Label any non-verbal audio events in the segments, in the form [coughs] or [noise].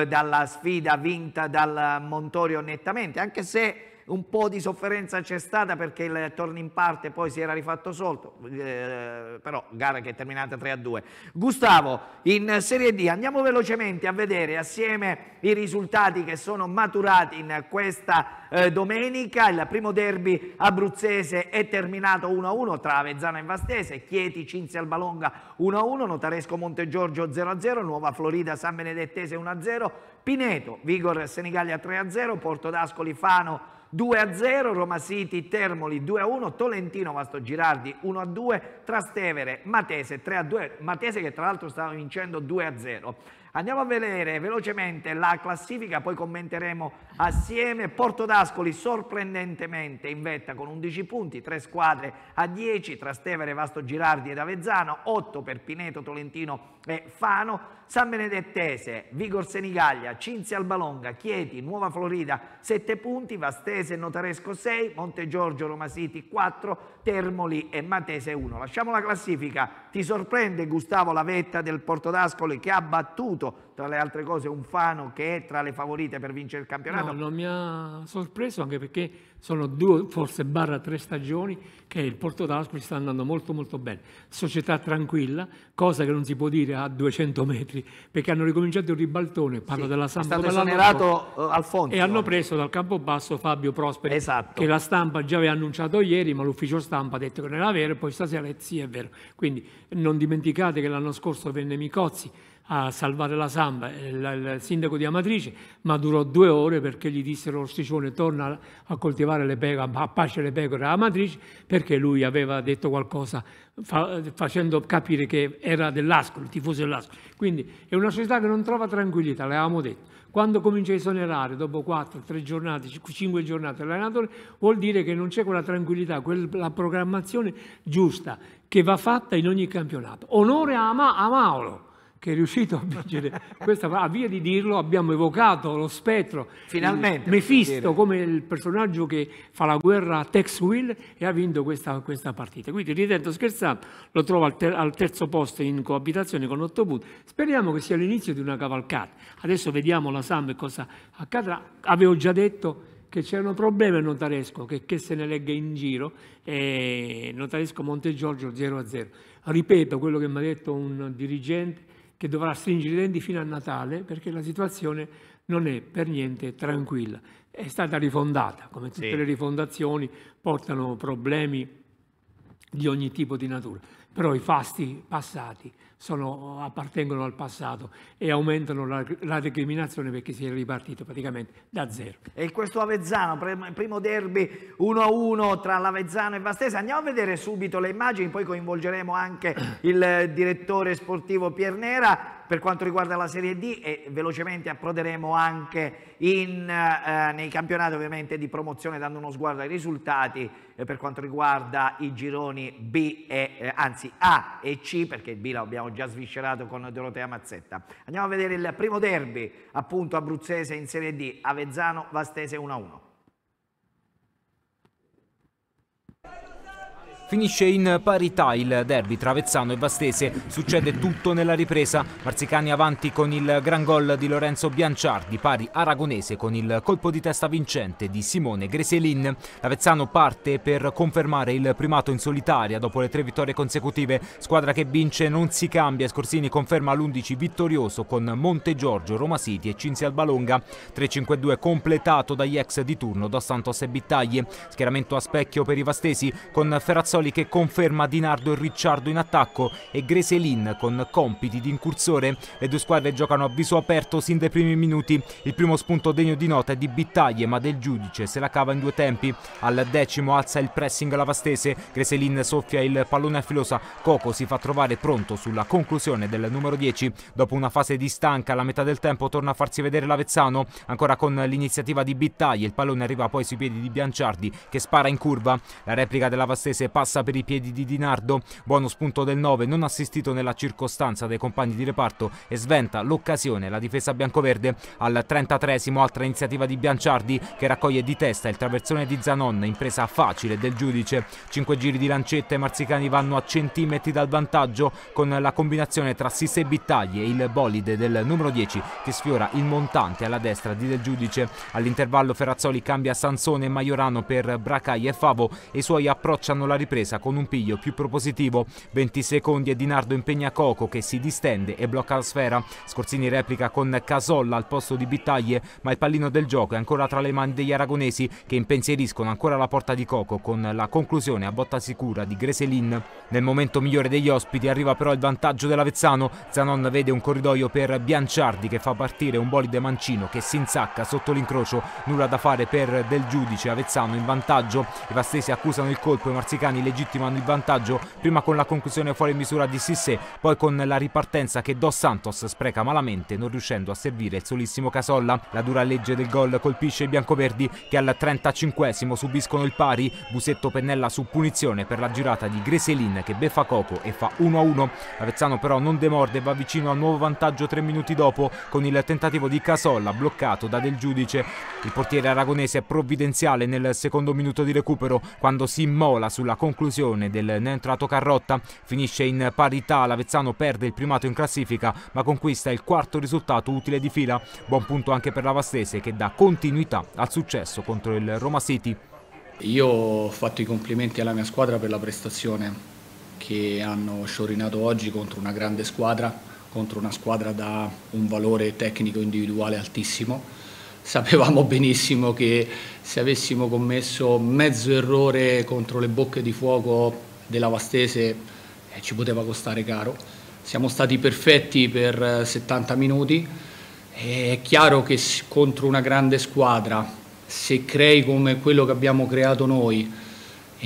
Eh, dalla sfida vinta dal Montorio nettamente, anche se un po' di sofferenza c'è stata perché il torno in parte poi si era rifatto solto, eh, però gara che è terminata 3 a 2. Gustavo, in Serie D andiamo velocemente a vedere assieme i risultati che sono maturati in questa eh, domenica. Il primo derby abruzzese è terminato 1-1 a tra Avezzano e Vastese, Chieti, Cinzia Albalonga 1-1, a Notaresco Montegiorgio 0-0, a Nuova Florida San Benedettese 1-0, a Pineto, Vigor Senigallia 3-0, a Porto d'Ascoli Fano 2-0 a Roma City, Termoli 2-1, a Tolentino, Vasto Girardi 1-2, Trastevere, Matese 3-2, a Matese che tra l'altro stava vincendo 2-0. a Andiamo a vedere velocemente la classifica, poi commenteremo Assieme Porto d'Ascoli sorprendentemente in vetta con 11 punti, 3 squadre a 10, Trastevere, Vasto Girardi ed Avezzano, 8 per Pineto, Tolentino e Fano, San Benedettese, Vigor Senigaglia, Cinzia Albalonga, Chieti, Nuova Florida 7 punti, Vastese Notaresco 6, Montegiorgio, Roma City 4, Termoli e Matese 1. Lasciamo la classifica, ti sorprende Gustavo la vetta del Porto d'Ascoli che ha battuto tra le altre cose un Fano che è tra le favorite per vincere il campionato. No, non mi ha sorpreso anche perché sono due, forse barra tre stagioni che il Porto d'Ascoli sta andando molto molto bene. Società tranquilla, cosa che non si può dire a 200 metri, perché hanno ricominciato il ribaltone, parlo sì, della Sampa è stato uh, Alfonso. E hanno eh. preso dal campo basso Fabio Prosperi, esatto. che la stampa già aveva annunciato ieri, ma l'ufficio stampa ha detto che non era vero e poi stasera sì è vero. Quindi non dimenticate che l'anno scorso venne Micozzi, a salvare la samba, eh, il, sindaco di Amatrice, ma durò due ore perché gli dissero l'orsicione torna a coltivare le pecore, a pace le pecore a Amatrice, perché lui aveva detto qualcosa fa, facendo capire che era dell'ascolo, tifoso dell'ascolo. Quindi è una società che non trova tranquillità, l'avevamo detto. Quando comincia a esonerare dopo 4, 3 giornate, 5 giornate l'allenatore, vuol dire che non c'è quella tranquillità, quella programmazione giusta che va fatta in ogni campionato. Onore a, Ma- a Mauro, che è riuscito a vincere questa a via di dirlo abbiamo evocato lo spettro finalmente Mefisto come il personaggio che fa la guerra a Tex Will e ha vinto questa, questa partita quindi ridendo scherzando lo trova al, ter al, terzo posto in coabitazione con 8 punti speriamo che sia l'inizio di una cavalcata adesso vediamo la Sam e cosa accadrà avevo già detto che c'erano problemi a Notaresco che, che, se ne legge in giro eh, Notaresco Montegiorgio 0 a 0 ripeto quello che mi ha detto un dirigente che dovrà stringere i denti fino a Natale perché la situazione non è per niente tranquilla. È stata rifondata, come tutte sì. le rifondazioni portano problemi di ogni tipo di natura, però i fasti passati sono, appartengono al passato e aumentano la, la, recriminazione perché si è ripartito praticamente da zero. E questo Avezzano, primo derby 1-1 tra l'Avezzano e Vastese, andiamo a vedere subito le immagini, poi coinvolgeremo anche il eh, direttore sportivo Piernera per quanto riguarda la Serie D e velocemente approderemo anche in, eh, nei campionati ovviamente di promozione dando uno sguardo ai risultati eh, per quanto riguarda i gironi B e, eh, anzi A e C perché il B l'abbiamo già sviscerato con Dorotea Mazzetta. Andiamo a vedere il primo derby appunto abruzzese in Serie D, Avezzano Vastese 1-1. Finisce in parità il derby tra Vezzano e Vastese, succede tutto nella ripresa, Marzicani avanti con il gran gol di Lorenzo Bianciardi, pari aragonese con il colpo di testa vincente di Simone Greselin. L'Avezzano parte per confermare il primato in solitaria dopo le tre vittorie consecutive, squadra che vince non si cambia, Scorsini conferma l'11 vittorioso con Monte Giorgio, Roma City e Cinzia Albalonga, 3-5-2 completato dagli ex di turno Dos Santos e Bittaglie, schieramento a specchio per i Vastesi con Ferrazzoli Romagnoli che conferma Di Nardo e Ricciardo in attacco e Greselin con compiti di incursore. Le due squadre giocano a viso aperto sin dai primi minuti. Il primo spunto degno di nota è di Bittaglie ma del giudice se la cava in due tempi. Al decimo alza il pressing Vastese, Greselin soffia il pallone a filosa, Coco si fa trovare pronto sulla conclusione del numero 10. Dopo una fase di stanca alla metà del tempo torna a farsi vedere l'Avezzano, ancora con l'iniziativa di Bittaglie, il pallone arriva poi sui piedi di Bianciardi che spara in curva. La replica della Vastese passa passa per i piedi di Dinardo, buono spunto del 9 non assistito nella circostanza dai compagni di reparto e sventa l'occasione la difesa biancoverde al 33 altra iniziativa di Bianciardi che raccoglie di testa il traversone di Zanon impresa facile del giudice Cinque giri di lancetta i marzicani vanno a centimetri dal vantaggio con la combinazione tra Sisse e Bittagli e il bolide del numero 10 che sfiora il montante alla destra di del giudice all'intervallo Ferrazzoli cambia Sansone e Maiorano per Bracai e Favo e i suoi approcciano la ripresa ripresa con un piglio più propositivo. 20 secondi e Di Nardo impegna Coco che si distende e blocca la sfera. Scorzini replica con Casolla al posto di Bittaglie, ma il pallino del gioco è ancora tra le mani degli aragonesi che impensieriscono ancora la porta di Coco con la conclusione a botta sicura di Greselin. Nel momento migliore degli ospiti arriva però il vantaggio dell'Avezzano. Zanon vede un corridoio per Bianciardi che fa partire un bolide mancino che si insacca sotto l'incrocio. Nulla da fare per Del Giudice, Avezzano in vantaggio. I Vastesi accusano il colpo e Marzicani legittimano il vantaggio prima con la conclusione fuori misura di Sissé, poi con la ripartenza che Dos Santos spreca malamente non riuscendo a servire il solissimo Casolla. La dura legge del gol colpisce i biancoverdi che al 35 subiscono il pari, Busetto pennella su punizione per la girata di Greselin che beffa Coco e fa 1-1. Avezzano però non demorde e va vicino al nuovo vantaggio tre minuti dopo con il tentativo di Casolla bloccato da Del Giudice. Il portiere aragonese è provvidenziale nel secondo minuto di recupero quando si immola sulla conclusione conclusione del neoentrato Carrotta finisce in parità, l'Avezzano perde il primato in classifica ma conquista il quarto risultato utile di fila, buon punto anche per la Vastese che dà continuità al successo contro il Roma City. Io ho fatto i complimenti alla mia squadra per la prestazione che hanno sciorinato oggi contro una grande squadra, contro una squadra da un valore tecnico individuale altissimo sapevamo benissimo che se avessimo commesso mezzo errore contro le bocche di fuoco della Vastese eh, ci poteva costare caro. Siamo stati perfetti per 70 eh, minuti, è chiaro che contro una grande squadra, se crei come quello che abbiamo creato noi,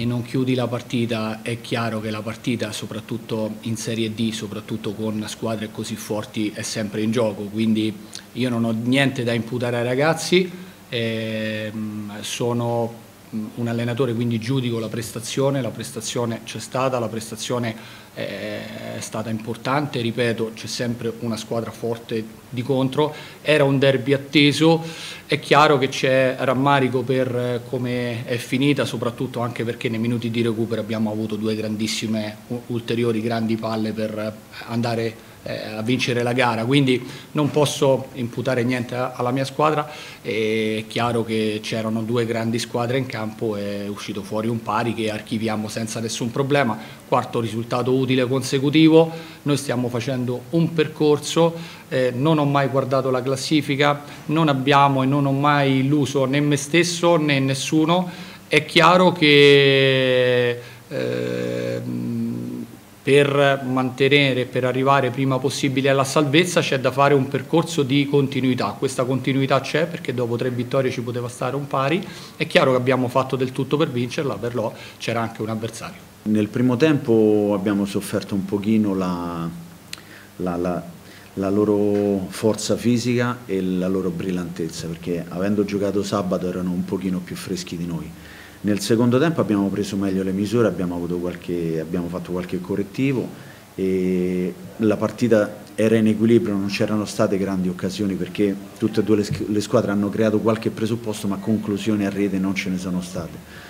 e non chiudi la partita è chiaro che la partita soprattutto in Serie D soprattutto con squadre così forti è sempre in gioco quindi io non ho niente da imputare ai ragazzi eh, sono mm, un allenatore quindi giudico la prestazione la prestazione c'è stata la prestazione è stata importante, ripeto c'è sempre una squadra forte di contro, era un derby atteso, è chiaro che c'è rammarico per eh, come è finita, soprattutto anche perché nei minuti di recupero abbiamo avuto due grandissime, ulteriori grandi palle per eh, andare eh, a vincere la gara, quindi non posso imputare niente alla mia squadra, è chiaro che c'erano due grandi squadre in campo e è uscito fuori un pari che archiviamo senza nessun problema, quarto risultato utile consecutivo, noi stiamo facendo un percorso, eh, non ho mai guardato la classifica, non abbiamo e non ho mai illuso né me stesso né nessuno, è chiaro che... Eh, per mantenere, per arrivare prima possibile alla salvezza c'è da fare un percorso di continuità, questa continuità c'è perché dopo tre vittorie ci poteva stare un pari, è chiaro che abbiamo fatto del tutto per vincerla, però c'era anche un avversario. Nel primo tempo abbiamo sofferto un pochino la, la, la, la loro forza fisica e la loro brillantezza perché avendo giocato sabato erano un pochino più freschi di noi. Nel secondo tempo abbiamo preso meglio le misure, abbiamo, qualche, abbiamo fatto qualche correttivo e la partita era in equilibrio, non c'erano state grandi occasioni perché tutte e due le squadre hanno creato qualche presupposto ma conclusioni a rete non ce ne sono state.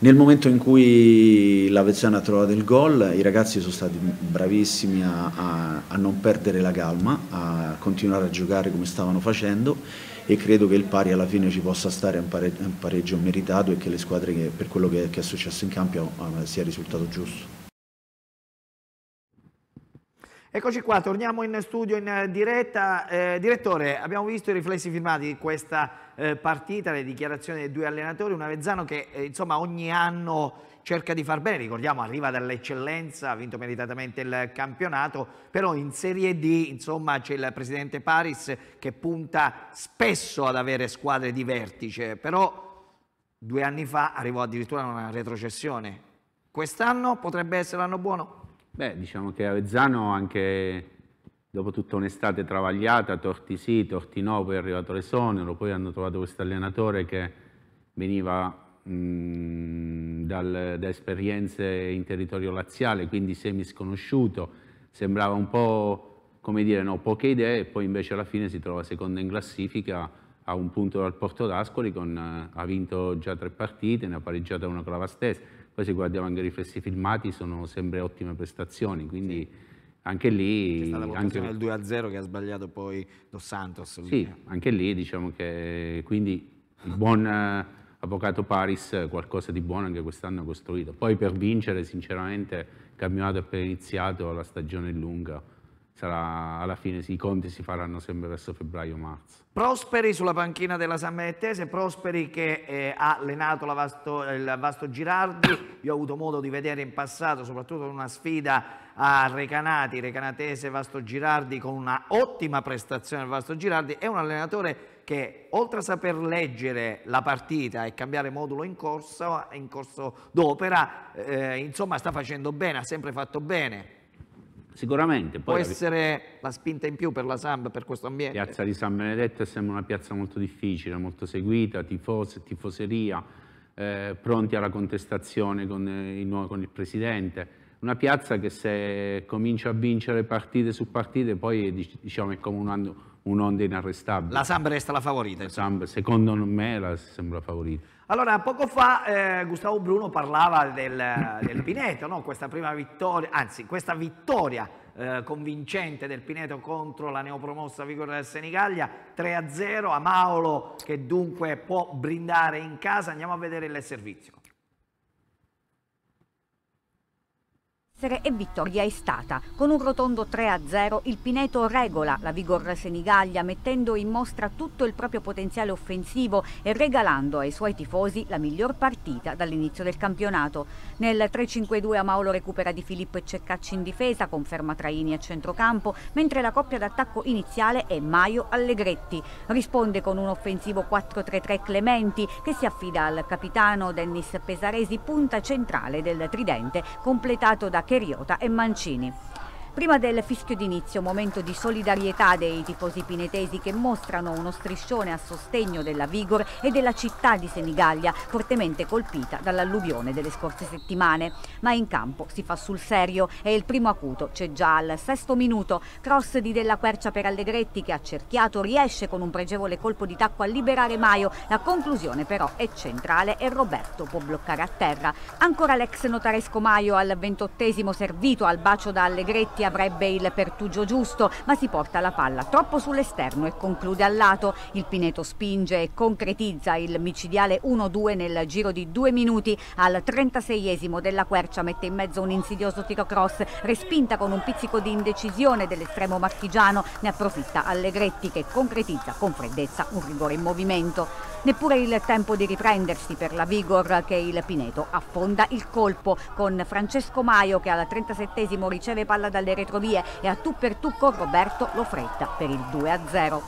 Nel momento in cui l'Avezzana ha trovato il gol, i ragazzi sono stati bravissimi a, a, a non perdere la calma, a continuare a giocare come stavano facendo e credo che il pari alla fine ci possa stare un pareggio, un pareggio meritato e che le squadre che, per quello che, che, è successo in campo eh, sia risultato giusto. Eccoci qua, torniamo in studio in diretta. Eh, direttore, abbiamo visto i riflessi firmati di questa eh, partita, le dichiarazioni dei due allenatori, un Avezzano che eh, insomma ogni anno cerca di far bene, ricordiamo arriva dall'eccellenza, ha vinto meritatamente il campionato, però in Serie D insomma c'è il presidente Paris che punta spesso ad avere squadre di vertice, però due anni fa arrivò addirittura a una retrocessione. Quest'anno potrebbe essere l'anno buono? Beh, diciamo che Avezzano anche dopo tutta un'estate travagliata, torti sì, torti no, poi è arrivato l'esonero, poi hanno trovato questo allenatore che veniva mh, dal, da esperienze in territorio laziale, quindi semi sconosciuto, sembrava un po' come dire, no, poche idee e poi invece alla fine si trova seconda in classifica a un punto dal Porto d'Ascoli, con, eh, ha vinto già tre partite, ne ha pareggiata una con la Vastese, poi se guardiamo anche i riflessi filmati sono sempre ottime prestazioni, quindi sì. anche lì... C'è stata anche... il 2-0 che ha sbagliato poi Dos Santos. Sì, anche lì diciamo che quindi il buon... Avvocato Paris qualcosa di buono anche quest'anno ha costruito. Poi per vincere, sinceramente, il campionato è appena iniziato, la stagione è lunga sarà, alla fine i conti si faranno sempre verso febbraio-marzo. Prosperi sulla panchina della San Benettese, Prosperi che eh, ha allenato Vasto, il Vasto Girardi, io ho avuto modo di vedere in passato, soprattutto in una sfida a Recanati, Recanatese Vasto Girardi con una ottima prestazione del Vasto Girardi, è un allenatore che oltre a saper leggere la partita e cambiare modulo in corso, in corso d'opera, eh, insomma sta facendo bene, ha sempre fatto bene. Sicuramente. Può essere la... spinta in più per la Samba, per questo ambiente? Piazza di San Benedetto è sempre una piazza molto difficile, molto seguita, tifose, tifoseria, eh, pronti alla contestazione con eh, il, con il Presidente. Una piazza che se comincia a vincere partite su partite poi diciamo, è come un'onda un inarrestabile. La Samba resta la favorita? La Samba, secondo me, la sembra favorita. Allora, poco fa eh, Gustavo Bruno parlava del, del Pineto, no? questa prima vittoria, anzi questa vittoria eh, convincente del Pineto contro la neopromossa Vigore del Senigallia, 3-0 a Maolo che dunque può brindare in casa, andiamo a vedere il servizio. e vittoria è stata. Con un rotondo 3-0 il Pineto regola la Vigor Senigallia mettendo in mostra tutto il proprio potenziale offensivo e regalando ai suoi tifosi la miglior partita dall'inizio del campionato. Nel 3-5-2 a Maolo recupera di Filippo e Ceccacci in difesa, conferma Traini a centrocampo, mentre la coppia d'attacco iniziale è Maio Allegretti. Risponde con un offensivo 4-3-3 Clementi che si affida al capitano Dennis Pesaresi, punta centrale del tridente, completato da Cheriota e Mancini. Prima del fischio d'inizio, momento di solidarietà dei tifosi pinetesi che mostrano uno striscione a sostegno della Vigor e della città di Senigallia, fortemente colpita dall'alluvione delle scorse settimane. Ma in campo si fa sul serio e il primo acuto c'è già al sesto minuto. Cross di Della Quercia per Allegretti che ha cerchiato, riesce con un pregevole colpo di tacco a liberare Maio. La conclusione però è centrale e Roberto può bloccare a terra. Ancora l'ex notaresco Maio al ventottesimo servito al bacio da Allegretti avrebbe il pertugio giusto, ma si porta la palla troppo sull'esterno e conclude al lato. Il Pineto spinge e concretizza il micidiale 1-2 nel giro di due minuti. Al 36esimo della Quercia mette in mezzo un insidioso tiro cross, respinta con un pizzico di indecisione dell'estremo marchigiano. Ne approfitta Allegretti che concretizza con freddezza un rigore in movimento. Neppure il tempo di riprendersi per la Vigor che il Pineto affonda il colpo con Francesco Maio che al 37 riceve palla dalle retrovie e a tu per tu con Roberto Lofretta per il 2-0.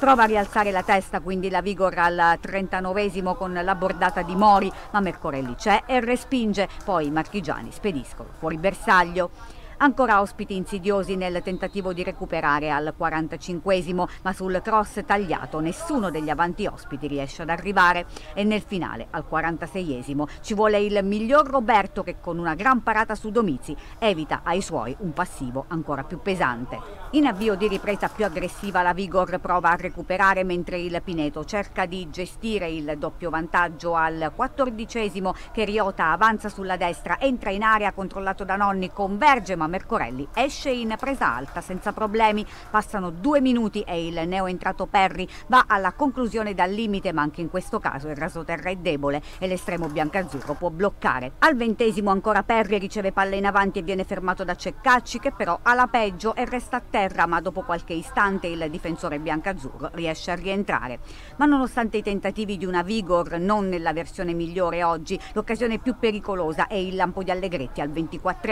Prova a rialzare la testa quindi la Vigor al 39 con la bordata di Mori, ma Mercorelli c'è e respinge, poi i marchigiani spediscono fuori bersaglio ancora ospiti insidiosi nel tentativo di recuperare al 45esimo, ma sul cross tagliato nessuno degli avanti ospiti riesce ad arrivare e nel finale al 46esimo ci vuole il miglior Roberto che con una gran parata su Domizi evita ai suoi un passivo ancora più pesante. In avvio di ripresa più aggressiva la Vigor prova a recuperare mentre il Pineto cerca di gestire il doppio vantaggio al quattordicesimo che Riota avanza sulla destra, entra in area controllato da Nonni, converge ma Mercorelli esce in presa alta senza problemi. Passano due minuti e il neoentrato Perri va alla conclusione dal limite ma anche in questo caso il rasoterra è debole e l'estremo biancazzurro può bloccare. Al ventesimo ancora Perri riceve palla in avanti e viene fermato da Ceccacci che però ha la peggio e resta attento terra, ma dopo qualche istante il difensore biancazzurro riesce a rientrare. Ma nonostante i tentativi di una Vigor non nella versione migliore oggi, l'occasione più pericolosa è il lampo di Allegretti al 24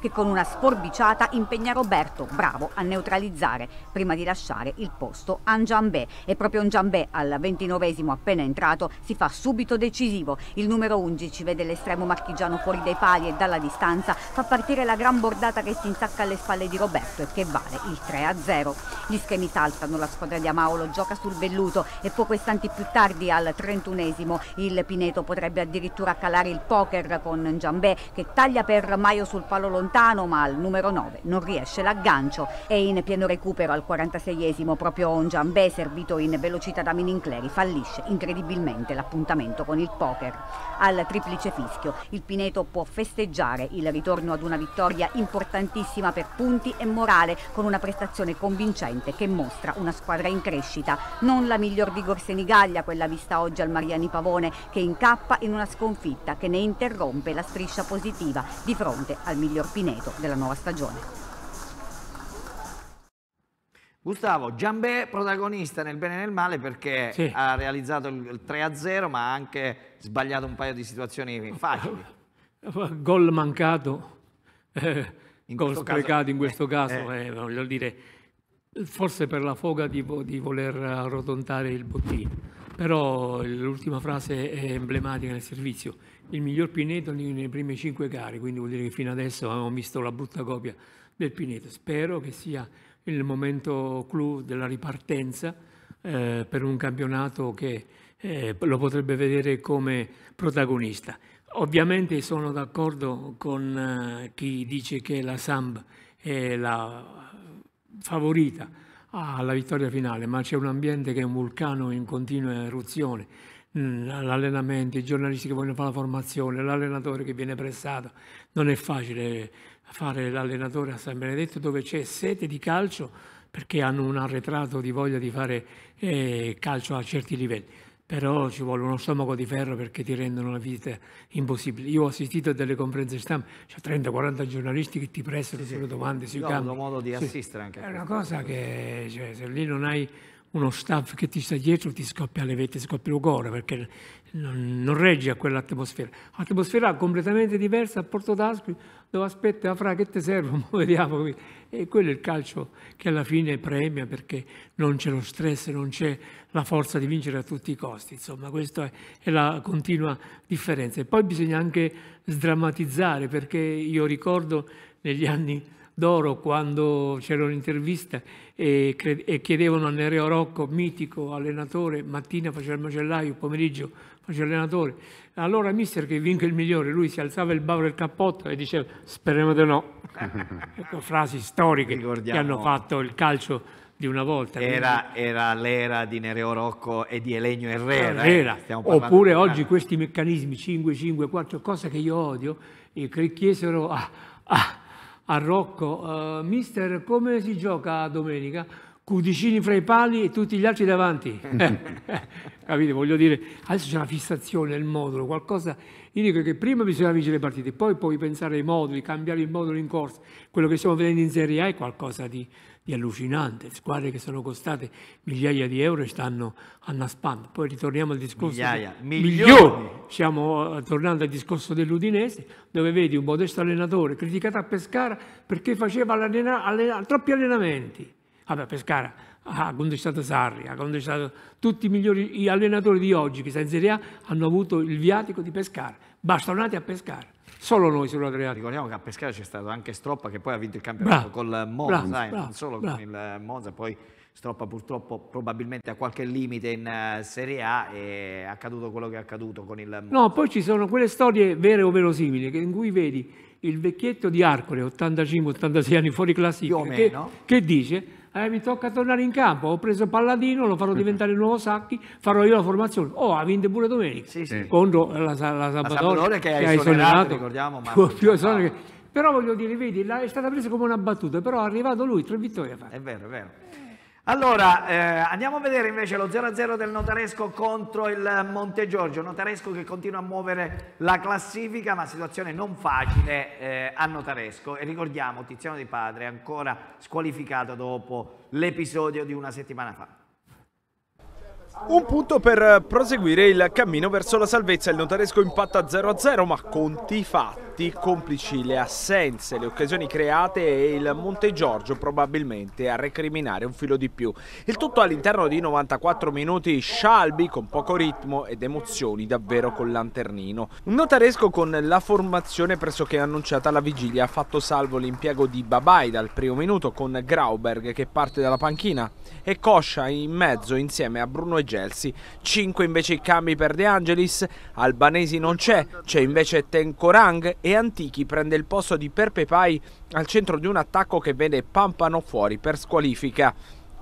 che con una sforbiciata impegna Roberto, bravo, a neutralizzare prima di lasciare il posto a Njambé. E proprio Njambé al 29 appena entrato si fa subito decisivo. Il numero 11 vede l'estremo marchigiano fuori dai pali e dalla distanza fa partire la gran bordata che si insacca alle spalle di Roberto e che vale il 3-0. Gli schemi saltano, la squadra di Amaolo gioca sul velluto e poco istanti più tardi al 31esimo il Pineto potrebbe addirittura calare il poker con Giambè che taglia per Maio sul palo lontano ma al numero 9 non riesce l'aggancio e in pieno recupero al 46esimo proprio un Giambè servito in velocità da Minincleri fallisce incredibilmente l'appuntamento con il poker. Al triplice fischio il Pineto può festeggiare il ritorno ad una vittoria importantissima per punti e morale con una una prestazione convincente che mostra una squadra in crescita. Non la miglior di Gorsenigaglia, quella vista oggi al Mariani Pavone, che incappa in una sconfitta che ne interrompe la striscia positiva di fronte al miglior Pineto della nuova stagione. Gustavo, Giambè protagonista nel bene e nel male perché sì. ha realizzato il 3-0 ma ha anche sbagliato un paio di situazioni facili. [laughs] Gol mancato, eh, in gol sprecato caso, in questo eh, caso, eh. eh, voglio dire, forse per la foga di, di voler arrotondare il bottino. Però l'ultima frase è emblematica nel servizio. Il miglior Pineto nelle prime cinque gare, quindi vuol dire che fino adesso abbiamo visto la brutta copia del Pineto. Spero che sia il momento clou della ripartenza eh, per un campionato che eh, lo potrebbe vedere come protagonista. Ovviamente sono d'accordo con eh, chi dice che la Samb è la favorita alla vittoria finale, ma c'è un ambiente che è un vulcano in continua eruzione. Mm, l'allenamento, i giornalisti che vogliono fare la formazione, l'allenatore che viene prestato. Non è facile fare l'allenatore a San Benedetto dove c'è sete di calcio perché hanno un arretrato di voglia di fare eh, calcio a certi livelli però ci vuole uno stomaco di ferro perché ti rendono la vita impossibile. Io ho assistito a delle conferenze stampa, c'è 30-40 giornalisti che ti prestano sì, sulle sì. domande sui Io Ho avuto modo di sì. assistere anche. È una cosa che cioè, se lì non hai uno staff che ti sta dietro ti scoppia le vette, scoppia il cuore perché non, non regge a quell'atmosfera. Atmosfera completamente diversa a Porto d'Aspi, dove aspetta, fra che te serve, [laughs] vediamo E quello è il calcio che alla fine premia perché non c'è lo stress, non c'è la forza di vincere a tutti i costi. Insomma, questa è, la continua differenza. E poi bisogna anche sdrammatizzare perché io ricordo negli anni d'oro quando c'era un'intervista e, e, chiedevano a Nereo Rocco, mitico allenatore, mattina faceva il macellaio, pomeriggio faceva allenatore. Allora mister che vinca il migliore, lui si alzava il bavo del cappotto e diceva speriamo di no. [laughs] ecco, frasi storiche Ricordiamo. che hanno fatto il calcio di una volta. Era, quindi... era l'era di Nereo Rocco e di Elenio Herrera. Era. Eh, Oppure oggi questi meccanismi 5, 5, 4, cosa che io odio, eh, chiesero a, a, a Rocco, uh, mister come si gioca domenica? Cudicini fra i pali e tutti gli altri davanti. [laughs] [laughs] Capite? Voglio dire, adesso c'è una fissazione nel modulo, qualcosa... Io dico che prima bisogna vincere le partite, poi puoi pensare ai moduli, cambiare il modulo in corsa. Quello che stiamo vedendo in Serie A è qualcosa di, di allucinante. Squadre che sono costate migliaia di euro e stanno annaspando. Poi ritorniamo al discorso... Migliaia, di... milioni! Stiamo eh, tornando al discorso dell'Udinese, dove vedi un modesto allenatore criticato a Pescara perché faceva allena... Allena... troppi allenamenti a Pescara ah, ha condestato Sarri, ha condestato tutti i migliori gli allenatori di oggi che sta in Serie A hanno avuto il viatico di Pescara, bastonati a Pescara. Solo noi sull'Adriatico. Ricordiamo che a Pescara c'è stato anche Stroppa che poi ha vinto il campionato con il Monza, eh, bravo, eh, bravo, non solo con il Monza, poi Stroppa purtroppo probabilmente ha qualche limite in eh, Serie A e è accaduto quello che è accaduto con il Monza. No, poi ci sono quelle storie vere o verosimili in cui vedi il vecchietto di Arcole, 85-86 anni fuori classifica, che, che dice eh, mi tocca tornare in campo, ho preso Palladino, lo farò diventare il nuovo Sacchi, farò io la formazione. Oh, ha vinto pure domenica sì, sì. contro la, la, Sabatore, la che, che hai suonato, ricordiamo, ma [laughs] più esonerato. Però voglio dire, vedi, è stata presa come una battuta, però è arrivato lui, tre vittorie fatte. È vero, è vero. Allora, eh, andiamo a vedere invece lo 0-0 del Notaresco contro il Montegiorgio, Notaresco che continua a muovere la classifica, ma situazione non facile eh, a Notaresco. E ricordiamo, Tiziano Di Padre ancora squalificato dopo l'episodio di una settimana fa. Un punto per proseguire il cammino verso la salvezza, il Notaresco impatta 0-0 ma conti fatti punti, complici le assenze, le occasioni create e il Monte Giorgio probabilmente a recriminare un filo di più. Il tutto all'interno di 94 minuti scialbi con poco ritmo ed emozioni davvero col lanternino. Un notaresco con la formazione pressoché annunciata alla vigilia ha fatto salvo l'impiego di Babai dal primo minuto con Grauberg che parte dalla panchina e Coscia in mezzo insieme a Bruno e Gelsi. 5 invece i cambi per De Angelis, Albanesi non c'è, c'è invece Tenkorang e e Antichi prende il posto di Perpe Pai al centro di un attacco che vede Pampano fuori per squalifica.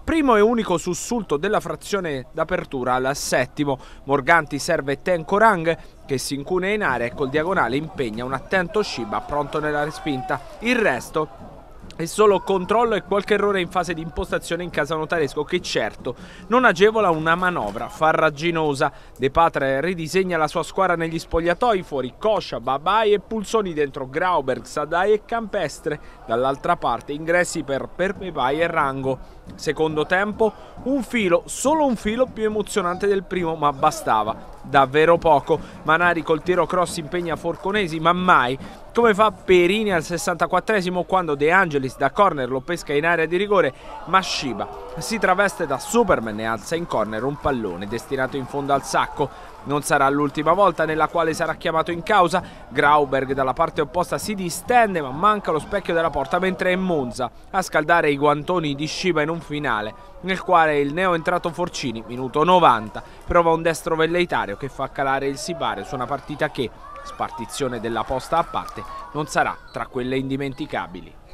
Primo e unico sussulto della frazione d'apertura al settimo. Morganti serve Tenkorang che si incune in area e col diagonale impegna un attento Shiba pronto nella respinta. Il resto è solo controllo e qualche errore in fase di impostazione in casa notaresco che certo non agevola una manovra farraginosa. De Patre ridisegna la sua squadra negli spogliatoi, fuori Coscia, Babai e Pulsoni dentro Grauberg, Sadai e Campestre. Dall'altra parte ingressi per Perpepai e Rango. Secondo tempo, un filo, solo un filo più emozionante del primo, ma bastava. Davvero poco. Manari col tiro cross impegna Forconesi, ma mai. Come fa Perini al 64 quando De Angelis da corner lo pesca in area di rigore, ma Shiba si traveste da Superman e alza in corner un pallone destinato in fondo al sacco. Non sarà l'ultima volta nella quale sarà chiamato in causa. Grauberg dalla parte opposta si distende ma manca lo specchio della porta mentre è Monza a scaldare i guantoni di Sciba in un finale nel quale il neo entrato Forcini, minuto 90, prova un destro velleitario che fa calare il Sibario su una partita che, spartizione della posta a parte, non sarà tra quelle indimenticabili.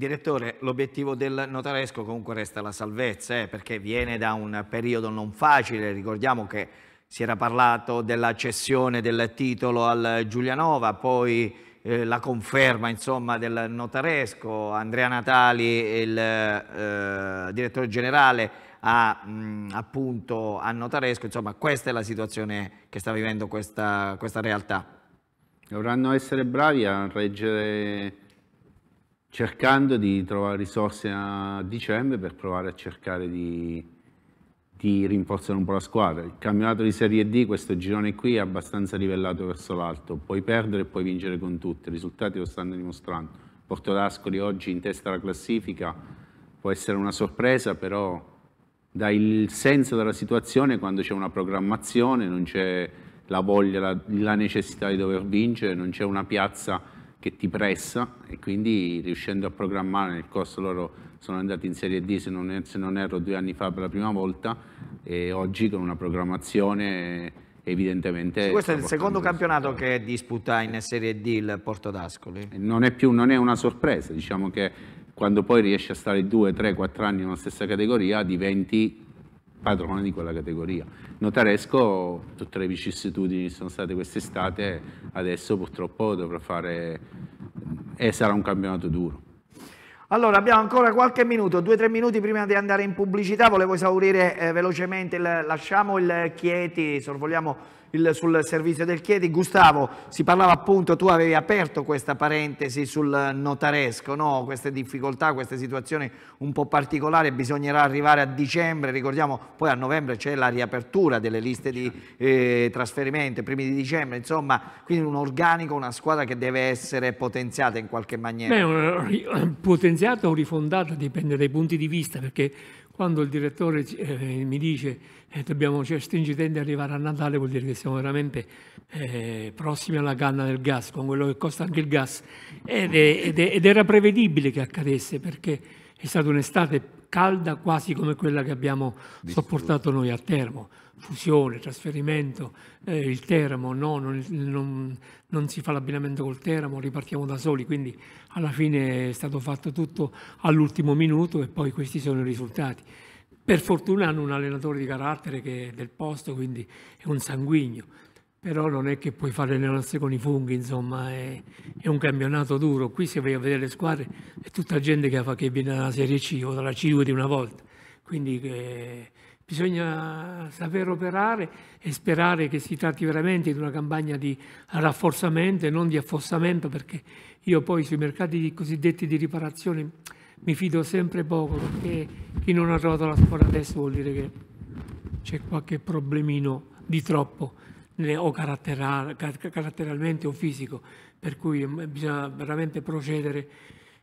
Direttore, l'obiettivo del notaresco comunque resta la salvezza, eh, perché viene da un periodo non facile, ricordiamo che si era parlato della cessione del titolo al Giulianova, poi eh, la conferma insomma, del notaresco, Andrea Natali, il eh, direttore generale, a, mh, appunto a notaresco, insomma questa è la situazione che sta vivendo questa, questa realtà. Dovranno essere bravi a reggere cercando di trovare risorse a dicembre per provare a cercare di, di rinforzare un po' la squadra. Il campionato di Serie D, questo girone qui, è abbastanza livellato verso l'alto. Puoi perdere e puoi vincere con tutti. I risultati lo stanno dimostrando. Porto d'Ascoli oggi in testa alla classifica può essere una sorpresa, però dà il senso della situazione quando c'è una programmazione, non c'è la voglia, la, la necessità di dover vincere, non c'è una piazza che ti pressa e quindi riuscendo a programmare nel corso loro sono andati in Serie D se non, er-, se non erro due anni fa per la prima volta e oggi con una programmazione evidentemente... Sì, questo è il secondo campionato che disputa in Serie D il Porto d'Ascoli. Non è più, non è una sorpresa, diciamo che quando poi riesci a stare due, tre, quattro anni nella stessa categoria diventi padrone di quella categoria. Notaresco, tutte le vicissitudini che sono state quest'estate, adesso purtroppo dovrà fare e eh, sarà un campionato duro. Allora, abbiamo ancora qualche minuto, due o tre minuti prima di andare in pubblicità, volevo esaurire eh, velocemente, il, lasciamo il Chieti, sorvoliamo il, sul servizio del Chiedi. Gustavo, si parlava appunto, tu avevi aperto questa parentesi sul notaresco, no? queste difficoltà, queste situazioni un po' particolari, bisognerà arrivare a dicembre, ricordiamo poi a novembre c'è la riapertura delle liste di eh, trasferimento, primi di dicembre, insomma, quindi un organico, una squadra che deve essere potenziata in qualche maniera. Beh, potenziata o rifondata dipende dai punti di vista, perché quando il direttore eh, mi dice eh, dobbiamo cioè, stringere ad arrivare a Natale vuol dire che siamo veramente eh, prossimi alla canna del gas, con quello che costa anche il gas. Ed, è, ed, è, ed era prevedibile che accadesse perché è stata un'estate calda quasi come quella che abbiamo sopportato noi a Termo. Fusione, trasferimento, eh, il Termo, no, non, non, non, si fa l'abbinamento col Termo, ripartiamo da soli, quindi alla fine è stato fatto tutto all'ultimo minuto e poi questi sono i risultati. Per fortuna hanno un allenatore di carattere che è del posto, quindi è un sanguigno però non è che puoi fare le nozze con i funghi, insomma, è, è, un campionato duro. Qui se vai a vedere le squadre è tutta gente che, fa, che viene dalla Serie C o dalla C2 di una volta, quindi eh, bisogna saper operare e sperare che si tratti veramente di una campagna di rafforzamento e non di affossamento, perché io poi sui mercati cosiddetti di riparazione mi fido sempre poco, perché chi non ha trovato la squadra adesso vuol dire che c'è qualche problemino di troppo o caratterialmente o fisico, per cui mm, bisogna veramente procedere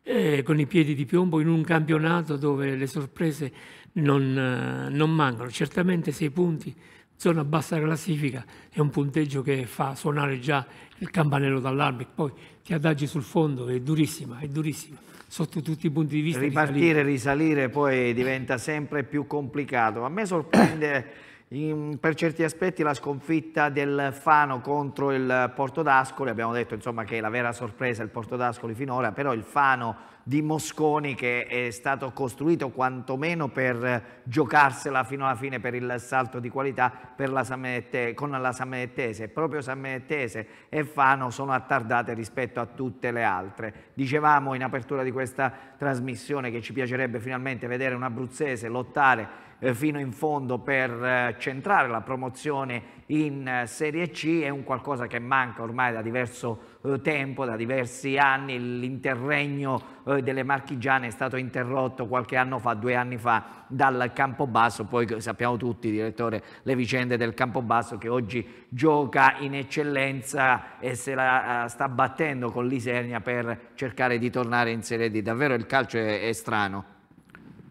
eh, con i piedi di piombo in un campionato dove le sorprese non, eh, non mancano. Certamente sei punti, zona bassa classifica, è un punteggio che fa suonare già il campanello d'allarme, poi ti adagi sul fondo, è durissima, è durissima sotto tutti i punti di vista. Ripartire, risalire, risalire poi diventa sempre più complicato. A me sorprende [coughs] In, per certi aspetti la sconfitta del Fano contro il Porto d'Ascoli, abbiamo detto insomma, che è la vera sorpresa il Porto d'Ascoli finora, però il Fano di Mosconi che è stato costruito quantomeno per giocarsela fino alla fine per il salto di qualità la Samette, con la Sammettese. Proprio Sammettese e Fano sono attardate rispetto a tutte le altre. Dicevamo in apertura di questa trasmissione che ci piacerebbe finalmente vedere un abruzzese lottare eh, fino in fondo per eh, centrare la promozione in eh, Serie C è un qualcosa che manca ormai da diverso tempo, da diversi anni, l'interregno delle marchigiane è stato interrotto qualche anno fa, due anni fa, dal Campobasso, poi sappiamo tutti, direttore, le vicende del Campobasso che oggi gioca in eccellenza e se la sta battendo con l'Isernia per cercare di tornare in Serie D. Davvero il calcio è, è strano.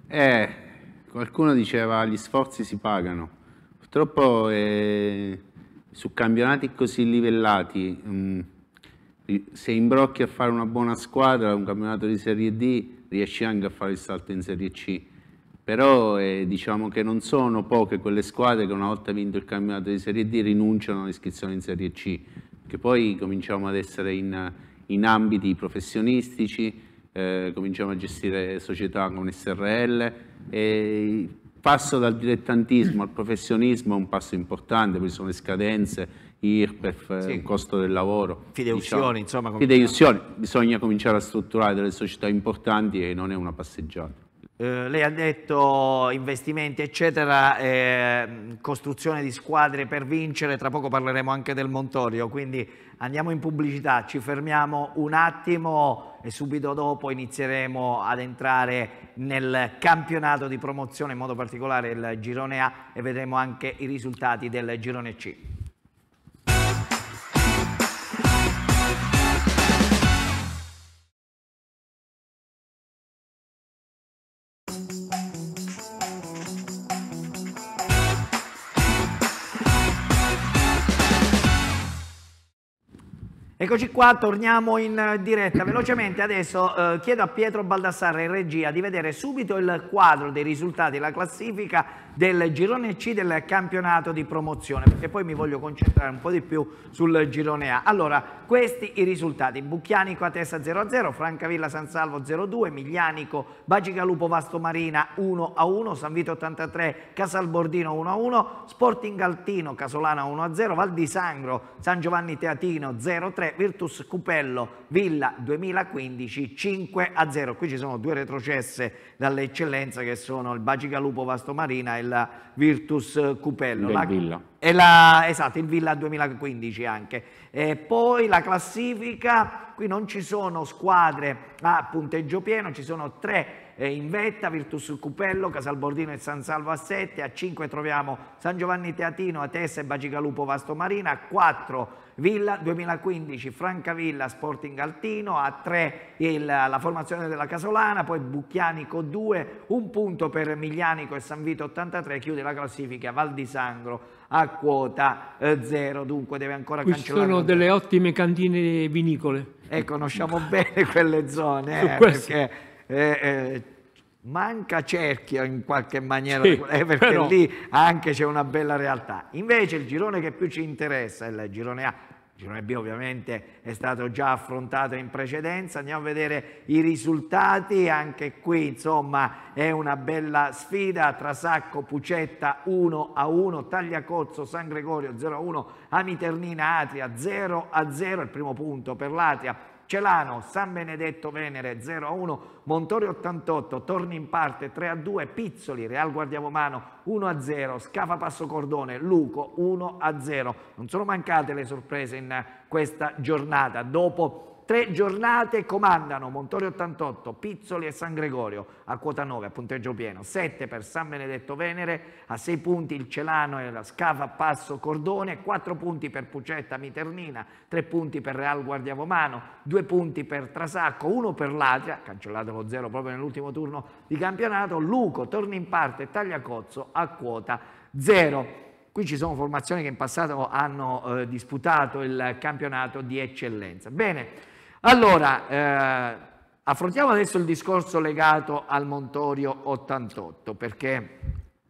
Eh, qualcuno diceva gli sforzi si pagano. Purtroppo eh, su campionati così livellati, mh, mm, se imbrocchi a fare una buona squadra, un campionato di Serie D, riesci anche a fare il salto in Serie C. Però eh, diciamo che non sono poche quelle squadre che una volta vinto il campionato di Serie D rinunciano all'iscrizione in Serie C, che poi cominciamo ad essere in, in ambiti professionistici, eh, cominciamo a gestire società con SRL e il passo dal dilettantismo al professionismo è un passo importante, poi sono le scadenze, IRPEF, eh, sì. il costo del lavoro. Fideuzioni, diciamo. insomma. Fideuzioni, diciamo. bisogna cominciare a strutturare delle società importanti e non è una passeggiata. Eh, lei ha detto investimenti, eccetera, eh, costruzione di squadre per vincere, tra poco parleremo anche del Montorio, quindi andiamo in pubblicità, ci fermiamo un attimo e subito dopo inizieremo ad entrare nel campionato di promozione, in modo particolare il girone A e vedremo anche i risultati del girone C. Eccoci qua, torniamo in diretta velocemente. Adesso eh, chiedo a Pietro Baldassarre in regia di vedere subito il quadro dei risultati, la classifica del girone C del campionato di promozione, perché poi mi voglio concentrare un po' di più sul girone A. Allora, questi i risultati. Bucchianico a testa 0-0, Francavilla San Salvo 0-2, Miglianico, Bacigalupo Vastomarina 1-1, San Vito 83, Casalbordino 1-1, Sporting Altino, Casolana 1-0, Val di Sangro, San Giovanni Teatino 0-3, Virtus Cupello, Villa 2015 5-0. Qui ci sono due retrocesse dall'eccellenza che sono il Bacigalupo Vastomarina e della Virtus Cupello. Del la, Villa. La, esatto, il Villa 2015 anche. E poi la classifica, qui non ci sono squadre a punteggio pieno, ci sono tre eh, vetta, Virtus Cupello, Casalbordino e San Salvo a 7, a 5 troviamo San Giovanni Teatino, Atessa e Bacigalupo Vasto Marina, a 4 Villa 2015, Francavilla, Sporting Altino, a 3 il, la formazione della Casolana, poi Bucchianico 2, un punto per Miglianico e San Vito 83, chiude la classifica Val di Sangro a quota 0, eh, dunque deve ancora Qui cancellare. Ci sono delle ottime cantine vinicole. E eh, conosciamo bene quelle zone, eh, perché eh, eh, manca cerchio in qualche maniera, sì, eh, perché però... lì anche c'è una bella realtà. Invece il girone che più ci interessa è il girone A. Il girone B ovviamente è stato già affrontato in precedenza, andiamo a vedere i risultati, anche qui insomma è una bella sfida tra Sacco Pucetta 1 a 1, Tagliacozzo San Gregorio 0 a 1, Amiternina Atria 0 a 0, il primo punto per l'Atria Celano, San Benedetto Venere 0-1, Montori 88, Torni in parte 3-2, Pizzoli, Real Guardia Romano 1-0, Scafa Passo Cordone, Luco 1-0. Non sono mancate le sorprese in questa giornata. Dopo Tre giornate comandano Montorio 88, Pizzoli e San Gregorio a quota 9 a punteggio pieno, 7 per San Benedetto Venere, a 6 punti il Celano e la Scafa Passo Cordone, 4 punti per Pucetta Miternina, 3 punti per Real Guardia Romano, 2 punti per Trasacco, 1 per Latria, cancellato lo 0 proprio nell'ultimo turno di campionato, Luco torna in parte e Tagliacozzo a quota 0. Qui ci sono formazioni che in passato hanno eh, disputato il campionato di eccellenza. Bene, allora, eh, affrontiamo adesso il discorso legato al Montorio 88, perché